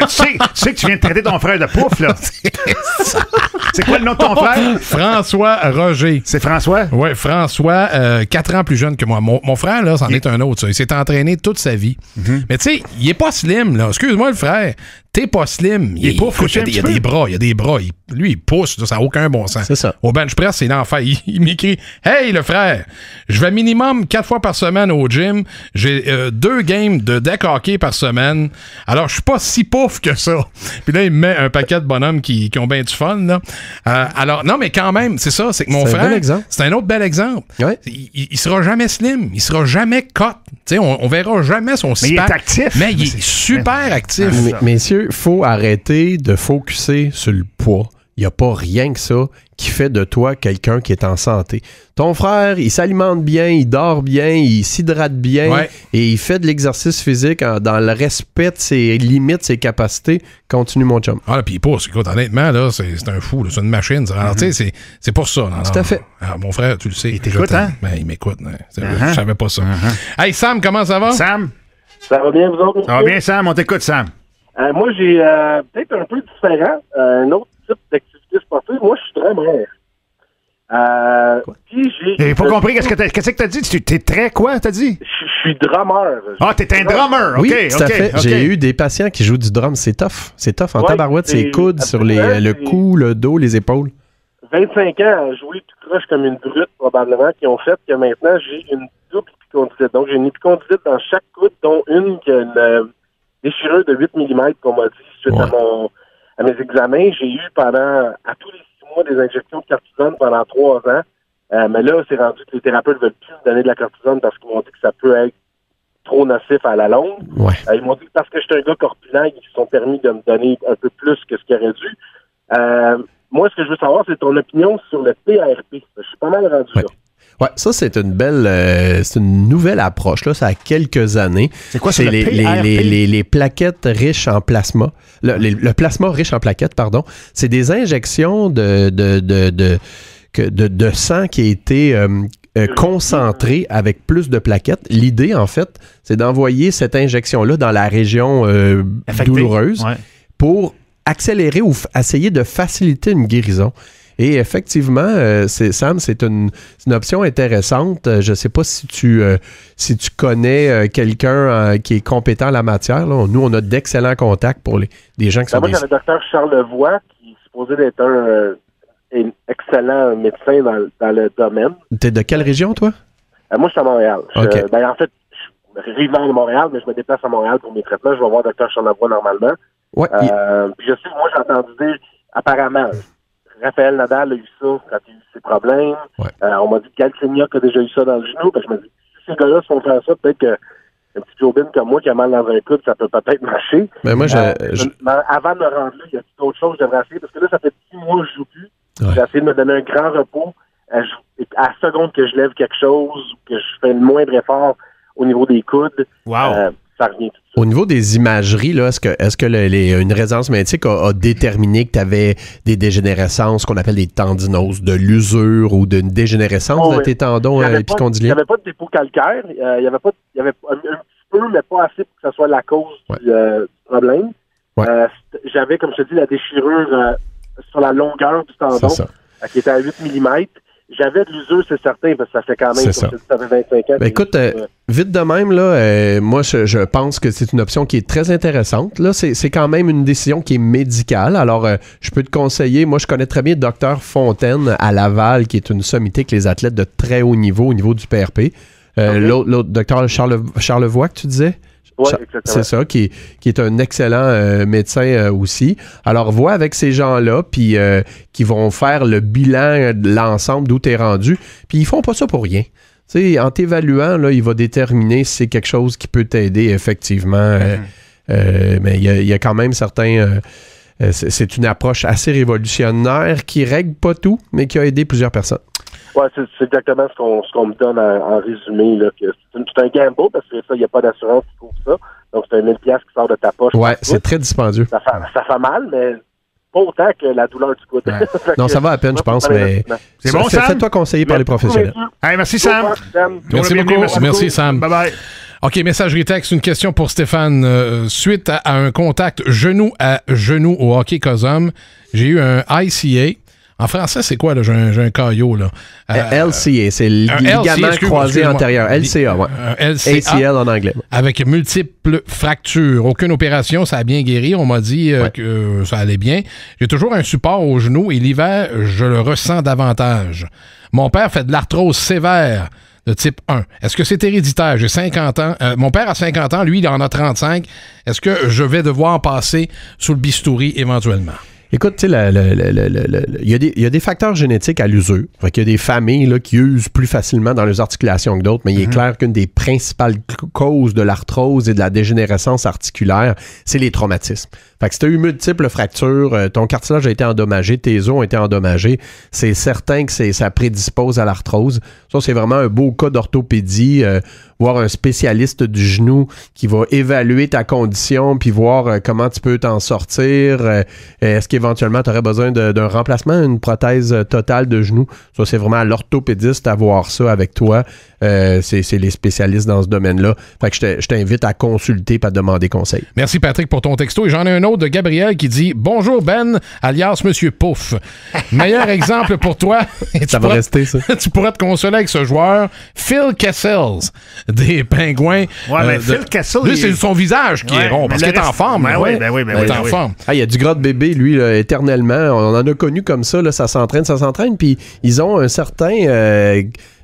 là, tu, sais, tu que tu viens de traiter ton frère de pouf, là. C'est quoi le nom de ton oh, frère? François Roger. C'est François? Oui, François, euh, quatre ans plus jeune que moi. Mon, mon frère, là, c'en est un autre. Ça. Il s'est entraîné toute sa vie. Mhm. Mais tu sais, il est pas slim, là. Excuse-moi, le frère t'es pas slim. Il, est il y, a des, bras, il y a des bras. lui, il pousse, ça n'a aucun bon sens. Ça. Au bench press, c'est l'enfer. Il, il m'écrit Hey, le frère, je vais minimum quatre fois par semaine au gym. J'ai euh, deux games de deck hockey par semaine. Alors, je suis pas si pouf que ça. Puis là, il me met un paquet de bonhommes qui, ont bien du fun. Euh, alors, non, mais quand même, c'est ça, c'est que mon frère. C'est un autre bel exemple. Il, sera jamais slim. Il sera jamais cut. On, verra jamais son mais il est actif. Mais, il est, super actif. messieurs, il faut arrêter de focuser sur le poids. Il n'y a pas rien que ça qui fait de toi quelqu'un qui est en santé. Ton frère, il s'alimente bien, il dort bien, il s'hydrate bien et il fait de l'exercice physique dans le respect de ses limites, ses capacités. Continue, mon chum. Ah, puis pousse. écoute, honnêtement, là, c'est un fou, c'est une machine. c'est mm-hmm. pour ça. Tout à fait. Ah, mon frère, tu le sais. Il t'écoute, hein? Ben, il m'écoute. Hein. Uh-huh. Je savais pas ça. Uh-huh. Hey, Sam, comment ça va? Sam? Ça va bien, vous autres? Ça va bien, Sam. On t'écoute, Sam. Euh, moi, j'ai euh, peut-être un peu différent, euh, un autre type d'activité sportive. Moi, je suis très Euh, puis j'ai. pas compris, qu'est-ce que t'as que as dit? Tu es très quoi, t'as dit? Je suis drummer. Ah, t'es un drummer, ok. Oui, tout J'ai eu des patients qui jouent du drum, c'est tough. C'est tough. En tabarouette, c'est coudes sur les, le cou, le dos, les épaules. 25 ans à jouer tout croche comme une brute, probablement, qui ont fait que maintenant, j'ai une double épicondylite. Donc, j'ai une épicondylite dans chaque coude, dont une qui a une euh, déchirure de 8 mm, qu'on m'a dit, suite à, mon, à mes examens. J'ai eu pendant, à tous les six mois, des injections de cortisone pendant trois ans. Euh, mais là, c'est rendu que les thérapeutes veulent plus me donner de la cortisone parce qu'ils m'ont dit que ça peut être trop nocif à la longue. Euh, ils m'ont dit que parce que j'étais un gars corpulent, ils se sont permis de me donner un peu plus que ce qu'il aurait dû. Euh, moi, ce que je veux savoir, c'est ton opinion sur le PRP. Je suis pas mal rendu là. Ouais, ça c'est une belle, euh, c'est une nouvelle approche là. Ça a quelques années. C'est quoi C'est les, les, les, plaquettes riches en plasma. Le, le plasma riche en plaquettes, pardon. C'est des injections de de, de, de de, sang qui a été euh, euh, concentré avec plus de plaquettes. L'idée, en fait, c'est d'envoyer cette injection-là dans la région douloureuse pour accélérer ou essayer de faciliter une guérison. Et effectivement, euh, Sam, c'est une, une, option intéressante. Euh, je ne sais pas si tu, euh, si tu connais quelqu'un qui est compétent en la matière. Nous, on a d'excellents contacts pour les, des gens qui sont ah, sont... Moi, j'avais le docteur Charlevoix qui est supposé d'être un, excellent médecin dans, dans le domaine. Tu es de quelle région, toi? moi, je suis à Montréal. fait, Je, ben, en fait, de Montréal, mais je me déplace à Montréal pour mes traitements. Je vais voir docteur Charlevoix normalement. Oui. Puis je sais, moi, j'ai entendu dire, apparemment, Raphaël Nadal a eu ça quand il a eu ses problèmes. Euh, on m'a dit que Galtignac a déjà eu ça dans le genou. Ben, je me dis, si ces gars-là sont faire ça, peut-être qu'un un petit Jobin comme moi qui a mal dans un coude, ça peut peut-être marcher. Ben, euh, mais moi, Avant de me rendre là, il y a d'autres choses que je devrais essayer parce que là, ça fait six mois que je joue plus. J'ai essayé de me donner un grand repos. À, à seconde que je lève quelque chose, que je fais le moindre effort au niveau des coudes. Wow. Euh, au niveau des imageries, est-ce que, est-ce que les, une résonance magnétique a, déterminé que tu avais des dégénérescences qu'on appelle des tendinoses, de l'usure ou d'une dégénérescence oh de tes tendons et Il n'y euh, avait pas de dépôt calcaire. Euh, il y avait pas, il y avait un, petit peu, mais pas assez pour que ce soit la cause euh, du, problème. j'avais, comme je te dis, la déchirure sur la longueur du tendon, qui était à 8 mm. J'avais de l'usure, c'est certain, parce que ça fait quand même 25 ans. Ben, écoute, euh, euh, vite de même, là, euh, moi, je, pense que c'est une option qui est très intéressante. Là, c'est quand même une décision qui est médicale. Alors, je peux te conseiller. Moi, je connais très bien le Docteur Fontaine à Laval, qui est une sommité que les athlètes de très haut niveau, au niveau du PRP. L'autre, docteur Charlevoix, que tu disais? c'est ça, qui, est un excellent euh, médecin euh, aussi. Alors, vois avec ces gens-là, puis euh, qui vont faire le bilan de l'ensemble d'où tu es rendu, puis ils font pas ça pour rien. sais, en t'évaluant, il va déterminer si c'est quelque chose qui peut t'aider, effectivement. Mm-hmm. mais il y, a quand même certains euh, c'est une approche assez révolutionnaire qui règle pas tout, mais qui a aidé plusieurs personnes. Oui, c'est exactement ce qu'on me donne en, résumé. C'est un gamble parce que ça, il n'y a pas d'assurance qui couvre ça. Donc, c'est un 1000$ qui sort de ta poche. Oui, c'est très dispendieux. Ça fait, mal, mais pas autant que la douleur du coude. non, ça va à peine, je pense, mais c'est bon, Sam. Fais-toi conseiller par les professionnels. Hey, merci, Sam. Merci, merci beaucoup. Merci, Sam. Bye-bye. OK, messagerie texte, une question pour Stéphane. Euh, suite à, un contact genou à genou au hockey Cosum, j'ai eu un ICA. En français, c'est quoi, là? J'ai un, caillot, là. Euh, euh, LCA, c'est ligament croisé antérieur. LCA, ouais. LCA, ACL en anglais. Avec multiples fractures. Aucune opération, ça a bien guéri. On m'a dit que ça allait bien. J'ai toujours un support au genou et l'hiver, je le ressens davantage. Mon père fait de l'arthrose sévère de type 1. Est-ce que c'est héréditaire? J'ai 50 ans. Euh, mon père a 50 ans, lui, il en a 35. Est-ce que je vais devoir passer sous le bistouri éventuellement? Écoute, il y, a des facteurs génétiques à l'usure. Il y a des familles là, qui usent plus facilement dans leurs articulations que d'autres, mais il est mhm. clair qu'une des principales causes de l'arthrose et de la dégénérescence articulaire, c'est les traumatismes. Fait que si tu as eu multiples fractures, euh, ton cartilage a été endommagé, tes os ont été endommagés, c'est certain que ça prédispose à l'arthrose. Ça, c'est vraiment un beau cas d'orthopédie. Euh, voir un spécialiste du genou qui va évaluer ta condition, puis voir euh, comment tu peux t'en sortir. Est-ce qu'éventuellement, tu aurais besoin d'un remplacement, une prothèse totale de genou? Ça, c'est vraiment l'orthopédiste à voir ça avec toi. c'est les spécialistes dans ce domaine-là. Fait que je t'invite à consulter, pas demander conseil. Merci Patrick pour ton texto. Et j'en ai un de Gabriel qui dit Bonjour Ben, alias Monsieur Pouf. Meilleur exemple pour toi. ça va rester, ça. tu pourrais te consoler avec ce joueur, Phil Kessels, des Pingouins. mais euh, Phil Lui, c'est son visage qui est rond parce qu'il est en forme. en forme. il y a du gras de bébé, lui, éternellement. On en a connu comme ça, ça s'entraîne, ça s'entraîne. Puis ils ont un certain. Euh,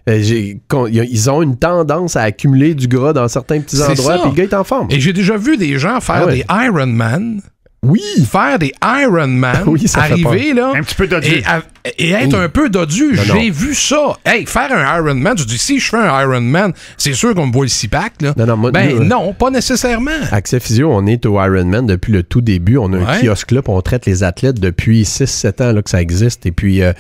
euh, ils ont une tendance à accumuler du gras dans certains petits endroits, puis le gars est en forme. Et j'ai déjà vu des gens faire ah des Iron des oui, faire des Iron Man, oui, ça arriver là, un petit peu dodu. Et, être oh. un peu dodu, j'ai vu ça. Hey, faire un Iron Man, je dis si je fais un Iron Man, c'est sûr qu'on me voit le six pack là. Non, non, ben euh, non, pas nécessairement. Accès physio, on est au Iron Man depuis le tout début. On a un kiosque là, on traite les athlètes depuis 6-7 ans là que ça existe. Et puis euh,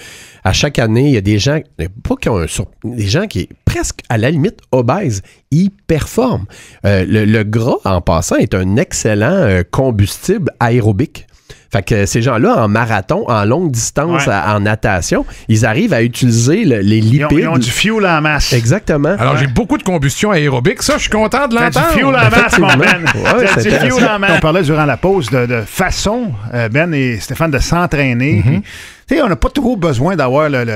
à chaque année, il y a des gens, pas qui ont un sur, des gens qui presque à la limite obèses, ils performent. Euh, le, gras en passant est un excellent combustible à aérobique. Fait que ces gens-là, en marathon, en longue distance, en natation, ils arrivent à utiliser les lipides. Ils ont, du fuel en masse. Exactement. Alors, j'ai beaucoup de combustion aérobique. Ça, je suis content de l'entendre. du fuel en masse, mon Ben. Ouais, du fuel en masse. On parlait durant la pause de, façon, euh, Ben et Stéphane, de s'entraîner. Mhm. Tu on n'a pas trop besoin d'avoir le,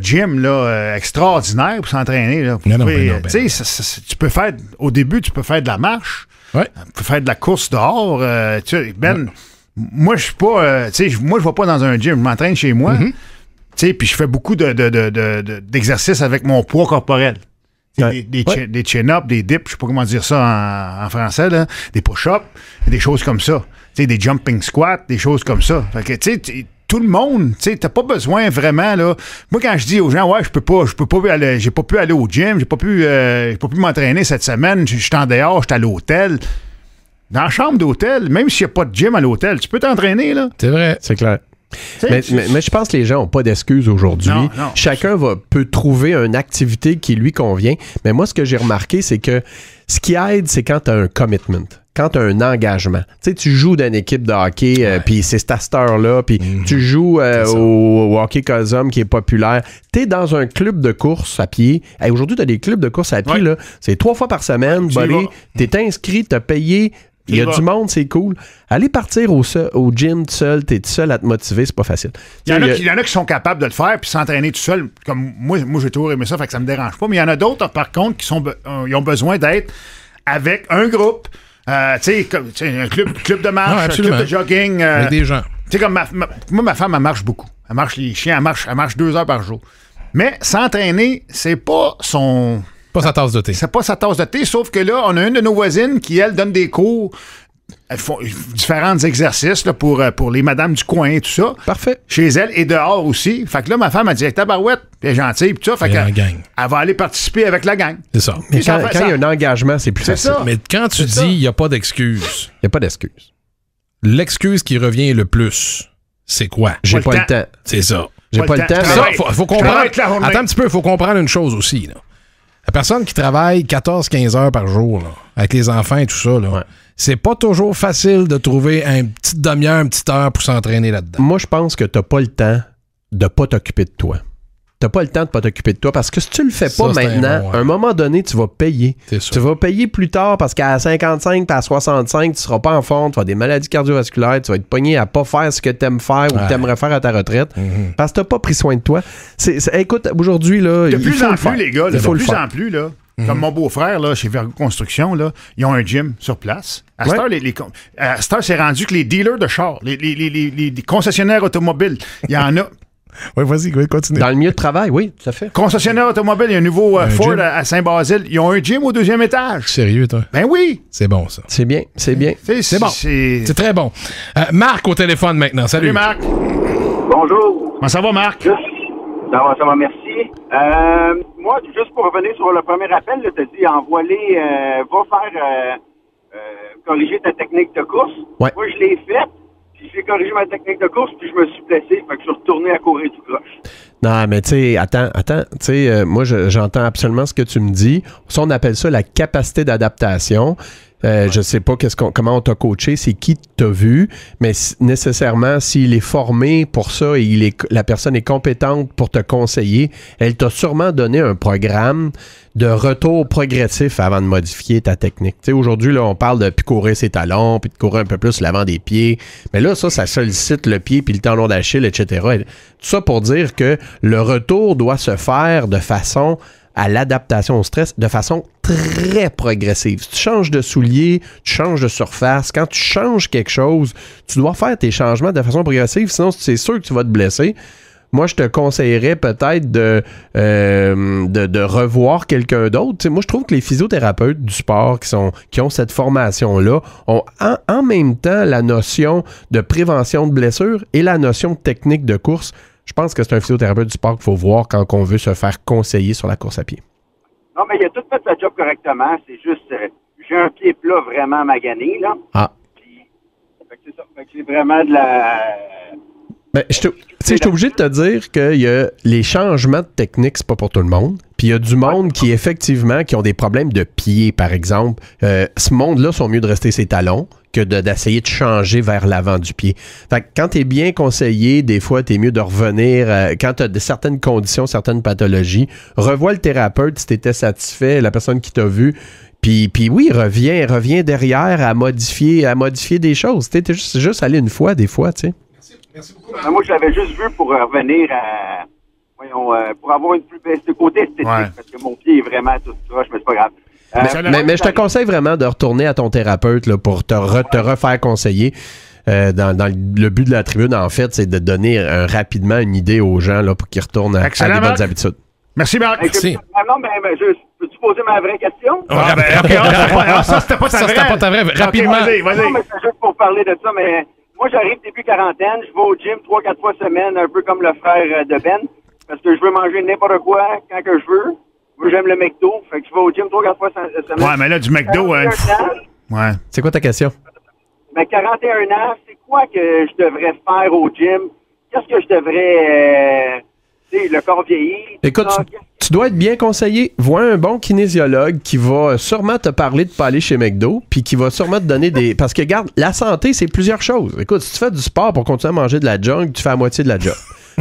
gym là, euh, extraordinaire pour s'entraîner. non, non, tu peux faire, au début, tu peux faire de la marche, Ouais. Euh, faire de la course dehors. Euh, tu ben, moi, je suis pas. Euh, tu moi, je vais pas dans un gym. Je m'entraîne chez moi. Mm-hmm. puis je fais beaucoup d'exercices de, de, avec mon poids corporel. Des, des, des des dips, je sais pas comment dire ça en, français, des push-ups, des choses comme ça. des jumping squats, des choses comme ça. Fait que, tu sais, tout le monde. Tu sais, t'as pas besoin vraiment, là. Moi, quand je dis aux gens, ouais, je peux pas, je peux pas aller, j'ai pas pu aller au gym, j'ai pas pu, euh, pas pu m'entraîner cette semaine, je suis en dehors, je à l'hôtel. Dans la chambre d'hôtel, même s'il n'y a pas de gym à l'hôtel, tu peux t'entraîner, là. C'est vrai. C'est clair. Mais, je pense que les gens n'ont pas d'excuses aujourd'hui. Chacun va, peut trouver une activité qui lui convient. Mais moi, ce que j'ai remarqué, c'est que ce qui aide, c'est quand tu as un commitment quand tu as un engagement. Tu sais, tu joues dans une équipe de hockey, euh, puis c'est à cette là puis mhm. tu joues euh, au, hockey Cosum qui est populaire. Tu es dans un club de course à pied. Aujourd'hui, tu as des clubs de course à pied, là. C'est trois fois par semaine. Tu es inscrit, tu as payé il y a du monde, c'est cool. Aller partir au, gym tout seul, t'es tout seul à te motiver, c'est pas facile. Il y, en a, Qui, sont capables de le faire puis s'entraîner tout seul. Comme moi, moi j'ai toujours aimé ça, fait que ça me dérange pas. Mais il y en a d'autres, par contre, qui sont, euh, ont besoin d'être avec un groupe. Euh, tu sais, un club, de marche, un club de jogging. Euh, avec des gens. Tu sais, comme moi, ma femme, elle marche beaucoup. Elle marche les chiens, elle marche, elle marche deux heures par jour. Mais s'entraîner, c'est pas son pas sa tasse de thé. C'est pas sa tasse de thé, sauf que là, on a une de nos voisines qui, elle, donne des cours elles font différents exercices là, pour, euh, pour les madames du coin et tout ça. Parfait. Chez elle et dehors aussi. Fait que là, ma femme a dit Tabarouette, elle est gentille, ça. Fait qu'elle elle va aller participer avec la gang. C'est ça. Mais quand, il y a un engagement, c'est plus facile. Ça. Mais quand tu dis il n'y a pas d'excuse, il n'y a pas d'excuse. L'excuse qui revient le plus, c'est quoi J'ai pas, le temps. C'est ça. J'ai pas, le temps. Ça, faut, faut comprendre. Attends un petit peu, il faut comprendre une chose aussi. Là. La personne qui travaille 14-15 heures par jour, avec les enfants et tout ça, c'est pas toujours facile de trouver un petit demi-heure, une petite heure pour s'entraîner là-dedans. Moi, je pense que t'as pas le temps de pas t'occuper de toi t'as pas le temps de pas t'occuper de toi parce que si tu le fais pas maintenant, à un moment donné, tu vas payer. Tu vas payer plus tard parce qu'à 55, à 65, tu seras pas en forme, tu vas des maladies cardiovasculaires, tu vas être pogné à pas faire ce que tu aimes faire ou que tu aimerais faire à ta retraite mhm. parce que tu n'as pas pris soin de toi. C'est, écoute, aujourd'hui, là, de plus en plus, les gars, faut de plus en plus, là. Mhm. Comme mon beau-frère, là, chez Vergo Construction, là, ils ont un gym sur place. À cette heure, c'est rendu que les dealers de chars, les concessionnaires automobiles, il y en a. Oui, vas-y, continue. Dans le milieu de travail, oui, tout à fait. Concessionnaire automobile, il y a un nouveau euh, Ford à Saint-Basile. Ils ont un gym au deuxième étage. Sérieux, toi? Ben oui. C'est bon, ça. C'est bien, c'est bien. C'est bon. C'est très bon. Euh, Marc au téléphone maintenant. Salut. Salut, Marc. Bonjour. Comment ça va, Marc? Ça va, ça va, merci. Euh, moi, juste pour revenir sur le premier appel, tu te dit envoie-les, va faire corriger ta technique de course. Moi, je l'ai faite j'ai corrigé ma technique de course, puis je me suis blessé. Fait que je suis retourné à courir tout croche. Non, mais tu sais, attends, attends. Tu sais, euh, moi, j'entends absolument ce que tu me dis. Ça, on appelle ça la capacité d'adaptation. Euh, Je sais pas qu'est-ce qu'on, comment on t'a coaché, c'est qui t'a vu, mais nécessairement, s'il est formé pour ça et il est, la personne est compétente pour te conseiller, elle t'a sûrement donné un programme de retour progressif avant de modifier ta technique. aujourd'hui, là, on parle de picorer ses talons, puis de courir un peu plus l'avant des pieds. Mais là, ça, ça sollicite le pied, puis le talon d'Achille, etc. Tout ça pour dire que le retour doit se faire de façon à l'adaptation au stress de façon très progressive. Si tu changes de soulier, tu changes de surface, quand tu changes quelque chose, tu dois faire tes changements de façon progressive, sinon c'est sûr que tu vas te blesser. Moi, je te conseillerais peut-être de, euh, de, revoir quelqu'un d'autre. Moi, je trouve que les physiothérapeutes du sport qui, sont, qui ont cette formation-là ont en, même temps la notion de prévention de blessures et la notion technique de course je pense que c'est un physiothérapeute du sport qu'il faut voir quand on veut se faire conseiller sur la course à pied. Non, mais il a tout fait sa job correctement. C'est juste, euh, j'ai un pied plat vraiment magané, là. Ah. c'est ça. c'est vraiment de la. Ben, je suis obligé de te dire que y a les changements de technique, c'est pas pour tout le monde. Puis il y a du monde qui, effectivement, qui ont des problèmes de pied, par exemple. Euh, ce monde-là sont mieux de rester ses talons que d'essayer de, changer vers l'avant du pied. Fait que quand tu es bien conseillé, des fois, tu es mieux de revenir. Euh, quand tu as certaines conditions, certaines pathologies, revois le thérapeute si tu étais satisfait, la personne qui t'a vu. Puis, puis oui, reviens, reviens derrière à modifier, à modifier des choses. Tu juste, juste allé une fois, des fois, tu sais. Merci, merci, beaucoup. Moi, je l'avais juste vu pour euh, revenir à. Voyons, euh, pour avoir une plus belle côté esthétique, parce que mon pied est vraiment tout croche, mais c'est pas grave. Ah, mais, je te conseille vraiment de retourner à ton thérapeute là, pour te, te refaire conseiller. Euh, dans, le but de la tribune, en fait, c'est de donner euh, rapidement une idée aux gens là, pour qu'ils retournent à, des bonnes habitudes. Merci, Marc. Merci. Ah, non, mais, peux-tu poser ma vraie question? Ah, ah ben, ben, ça, c'était pas, pas ta vraie. Rapidement. vas-y, c'est juste pour parler de ça, mais moi, j'arrive début quarantaine, je vais au gym 3-4 fois semaine, un peu comme le frère euh, de Ben, parce que je veux manger n'importe quoi quand que je veux j'aime le McDo. Fait que je vais au gym 3 quatre fois cette semaine. Ouais, mais là, du McDo. Hein. ouais. C'est quoi ta question? Mais ben, 41 ans, c'est quoi que je devrais faire au gym? Qu'est-ce que je devrais. Euh, le corps vieillit. Écoute, tu, dois être bien conseillé. Vois un bon kinésiologue qui va sûrement te parler de pas aller chez McDo, puis qui va sûrement te donner des. Parce que, regarde, la santé, c'est plusieurs choses. Écoute, si tu fais du sport pour continuer à manger de la junk, tu fais à moitié de la junk.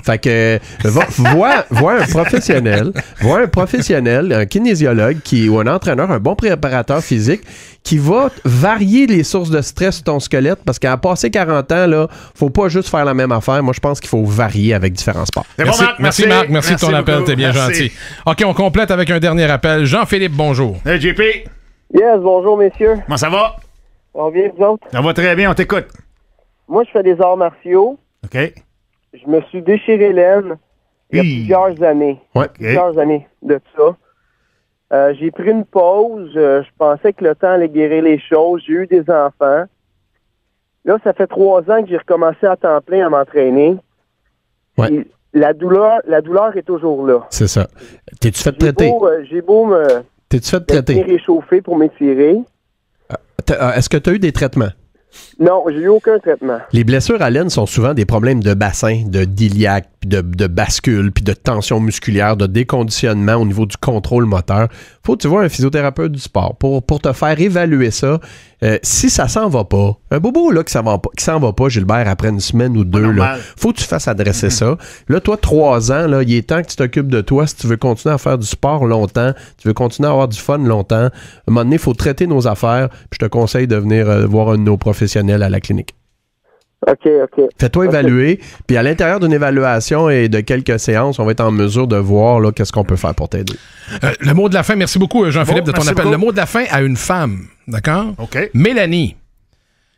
Fait que va, vois, un professionnel, un professionnel, un kinésiologue qui, ou un entraîneur, un bon préparateur physique qui va varier les sources de stress de ton squelette parce qu'à passer 40 ans, là, faut pas juste faire la même affaire. Moi, je pense qu'il faut varier avec différents sports. Merci, Marc, merci, Marc. Merci, de ton appel. T'es bien gentil. OK, on complète avec un dernier appel. Jean-Philippe, bonjour. Hey, JP. Yes, bonjour, messieurs. Comment ça va? On vient, vous autres? Ça va très bien, on t'écoute. Moi, je fais des arts martiaux. OK je me suis déchiré l'aine il y a plusieurs années. Plusieurs années de ça. Euh, j'ai pris une pause. Euh, je pensais que le temps allait guérir les choses. J'ai eu des enfants. Là, ça fait trois ans que j'ai recommencé à temps plein à m'entraîner. La douleur, la douleur est toujours là. C'est ça. T'es-tu fait traiter? Euh, j'ai beau, me. réchauffer pour m'étirer. Est-ce que tu as eu des traitements? Non, j'ai eu aucun traitement. Les blessures à laine sont souvent des problèmes de bassin, de d'iliac, de, bascule, puis de tension musculaire, de déconditionnement au niveau du contrôle moteur. Faut que tu vois un physiothérapeute du sport pour, pour te faire évaluer ça euh, si ça s'en va pas, un bobo là, qui s'en va, pas, Gilbert, après une semaine ou deux, là, faut que tu fasses adresser ça. Là, toi, trois ans, là, il est temps que tu t'occupes de toi si tu veux continuer à faire du sport longtemps, tu veux continuer à avoir du fun longtemps. À un moment donné, il faut traiter nos affaires. je te conseille de venir euh, voir un de nos professionnels à la clinique. OK, Fais-toi évaluer. Puis à l'intérieur d'une évaluation et de quelques séances, on va être en mesure de voir qu'est-ce qu'on peut faire pour t'aider. Euh, le mot de la fin, merci beaucoup, euh, Jean-Philippe, de ton appel. Le mot de la fin à une femme, d'accord? Mélanie,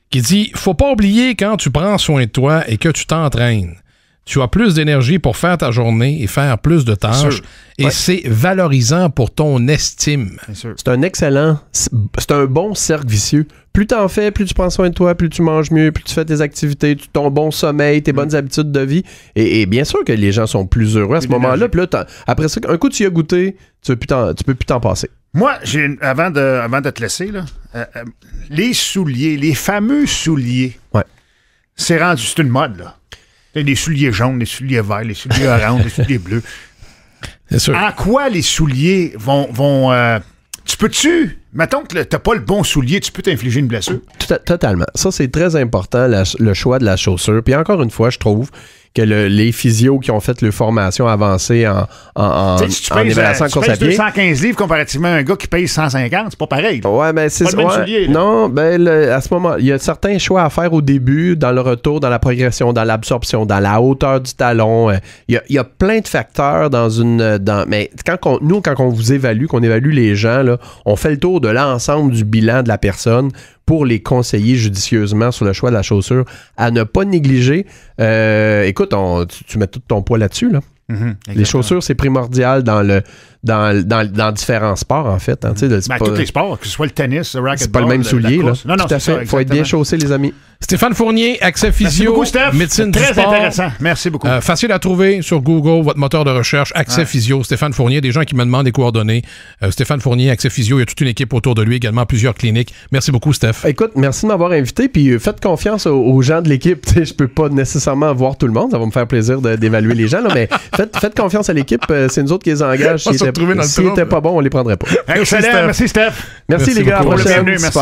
qui dit Faut pas oublier quand tu prends soin de toi et que tu t'entraînes tu as plus d'énergie pour faire ta journée et faire plus de tâches. Et c'est valorisant pour ton estime. C'est un excellent, c'est un bon cercle vicieux. Plus t'en fais, plus tu prends soin de toi, plus tu manges mieux, plus tu fais tes activités, ton bon sommeil, tes mm. bonnes habitudes de vie. Et, bien sûr que les gens sont plus heureux à ce moment-là. après ça, un coup tu y as goûté, tu peux plus t'en passer. Moi, j'ai avant de, avant de te laisser, là, euh, euh, les souliers, les fameux souliers, c'est rendu, c'est une mode, là les souliers jaunes, les souliers verts, les souliers oranges, les souliers bleus. En quoi les souliers vont. vont euh, tu peux-tu. Mettons que t'as pas le bon soulier, tu peux t'infliger une blessure. totalement. Ça, c'est très important, le choix de la chaussure. Puis encore une fois, je trouve que les physios qui ont fait leur formation avancée en, en, en, évaluation 215 livres comparativement à un gars qui paye 150, c'est pas pareil. Ouais, mais ben, c'est non, ben, à ce moment, il y a certains choix à faire au début, dans le retour, dans la progression, dans l'absorption, dans la hauteur du talon. Euh, il y a, plein de facteurs dans une. Dans, mais quand on, nous, quand on vous évalue, qu'on évalue les gens, on fait le tour de l'ensemble du bilan de la personne pour les conseiller judicieusement sur le choix de la chaussure à ne pas négliger. Euh, écoute, tu, mets tout ton poids là-dessus. Là. Mm-hmm, les chaussures, c'est primordial dans le dans, différents sports, en fait. Hein, ben, tous les sports, que ce soit le tennis, le C'est pas le même soulier. Là. Il faut être bien chaussé, les amis. Stéphane Fournier, accès physio, médecine Très du sport. intéressant. Merci beaucoup. Euh, facile à trouver sur Google, votre moteur de recherche, accès physio, Stéphane Fournier. Des gens qui me demandent des coordonnées. Euh, Stéphane Fournier, accès physio. Il y a toute une équipe autour de lui, également plusieurs cliniques. Merci beaucoup, Steph. Écoute, merci de m'avoir invité. Puis euh, faites confiance aux, gens de l'équipe. Je peux pas nécessairement voir tout le monde. Ça va me faire plaisir d'évaluer les gens. mais faites, faites, confiance à l'équipe. C'est nous autres qui les engagent trouvé dans le Si c'était pas bon, on les prendrait pas. Excellent. Merci, Steph. Merci, les gars. Pour le bienvenu. Merci.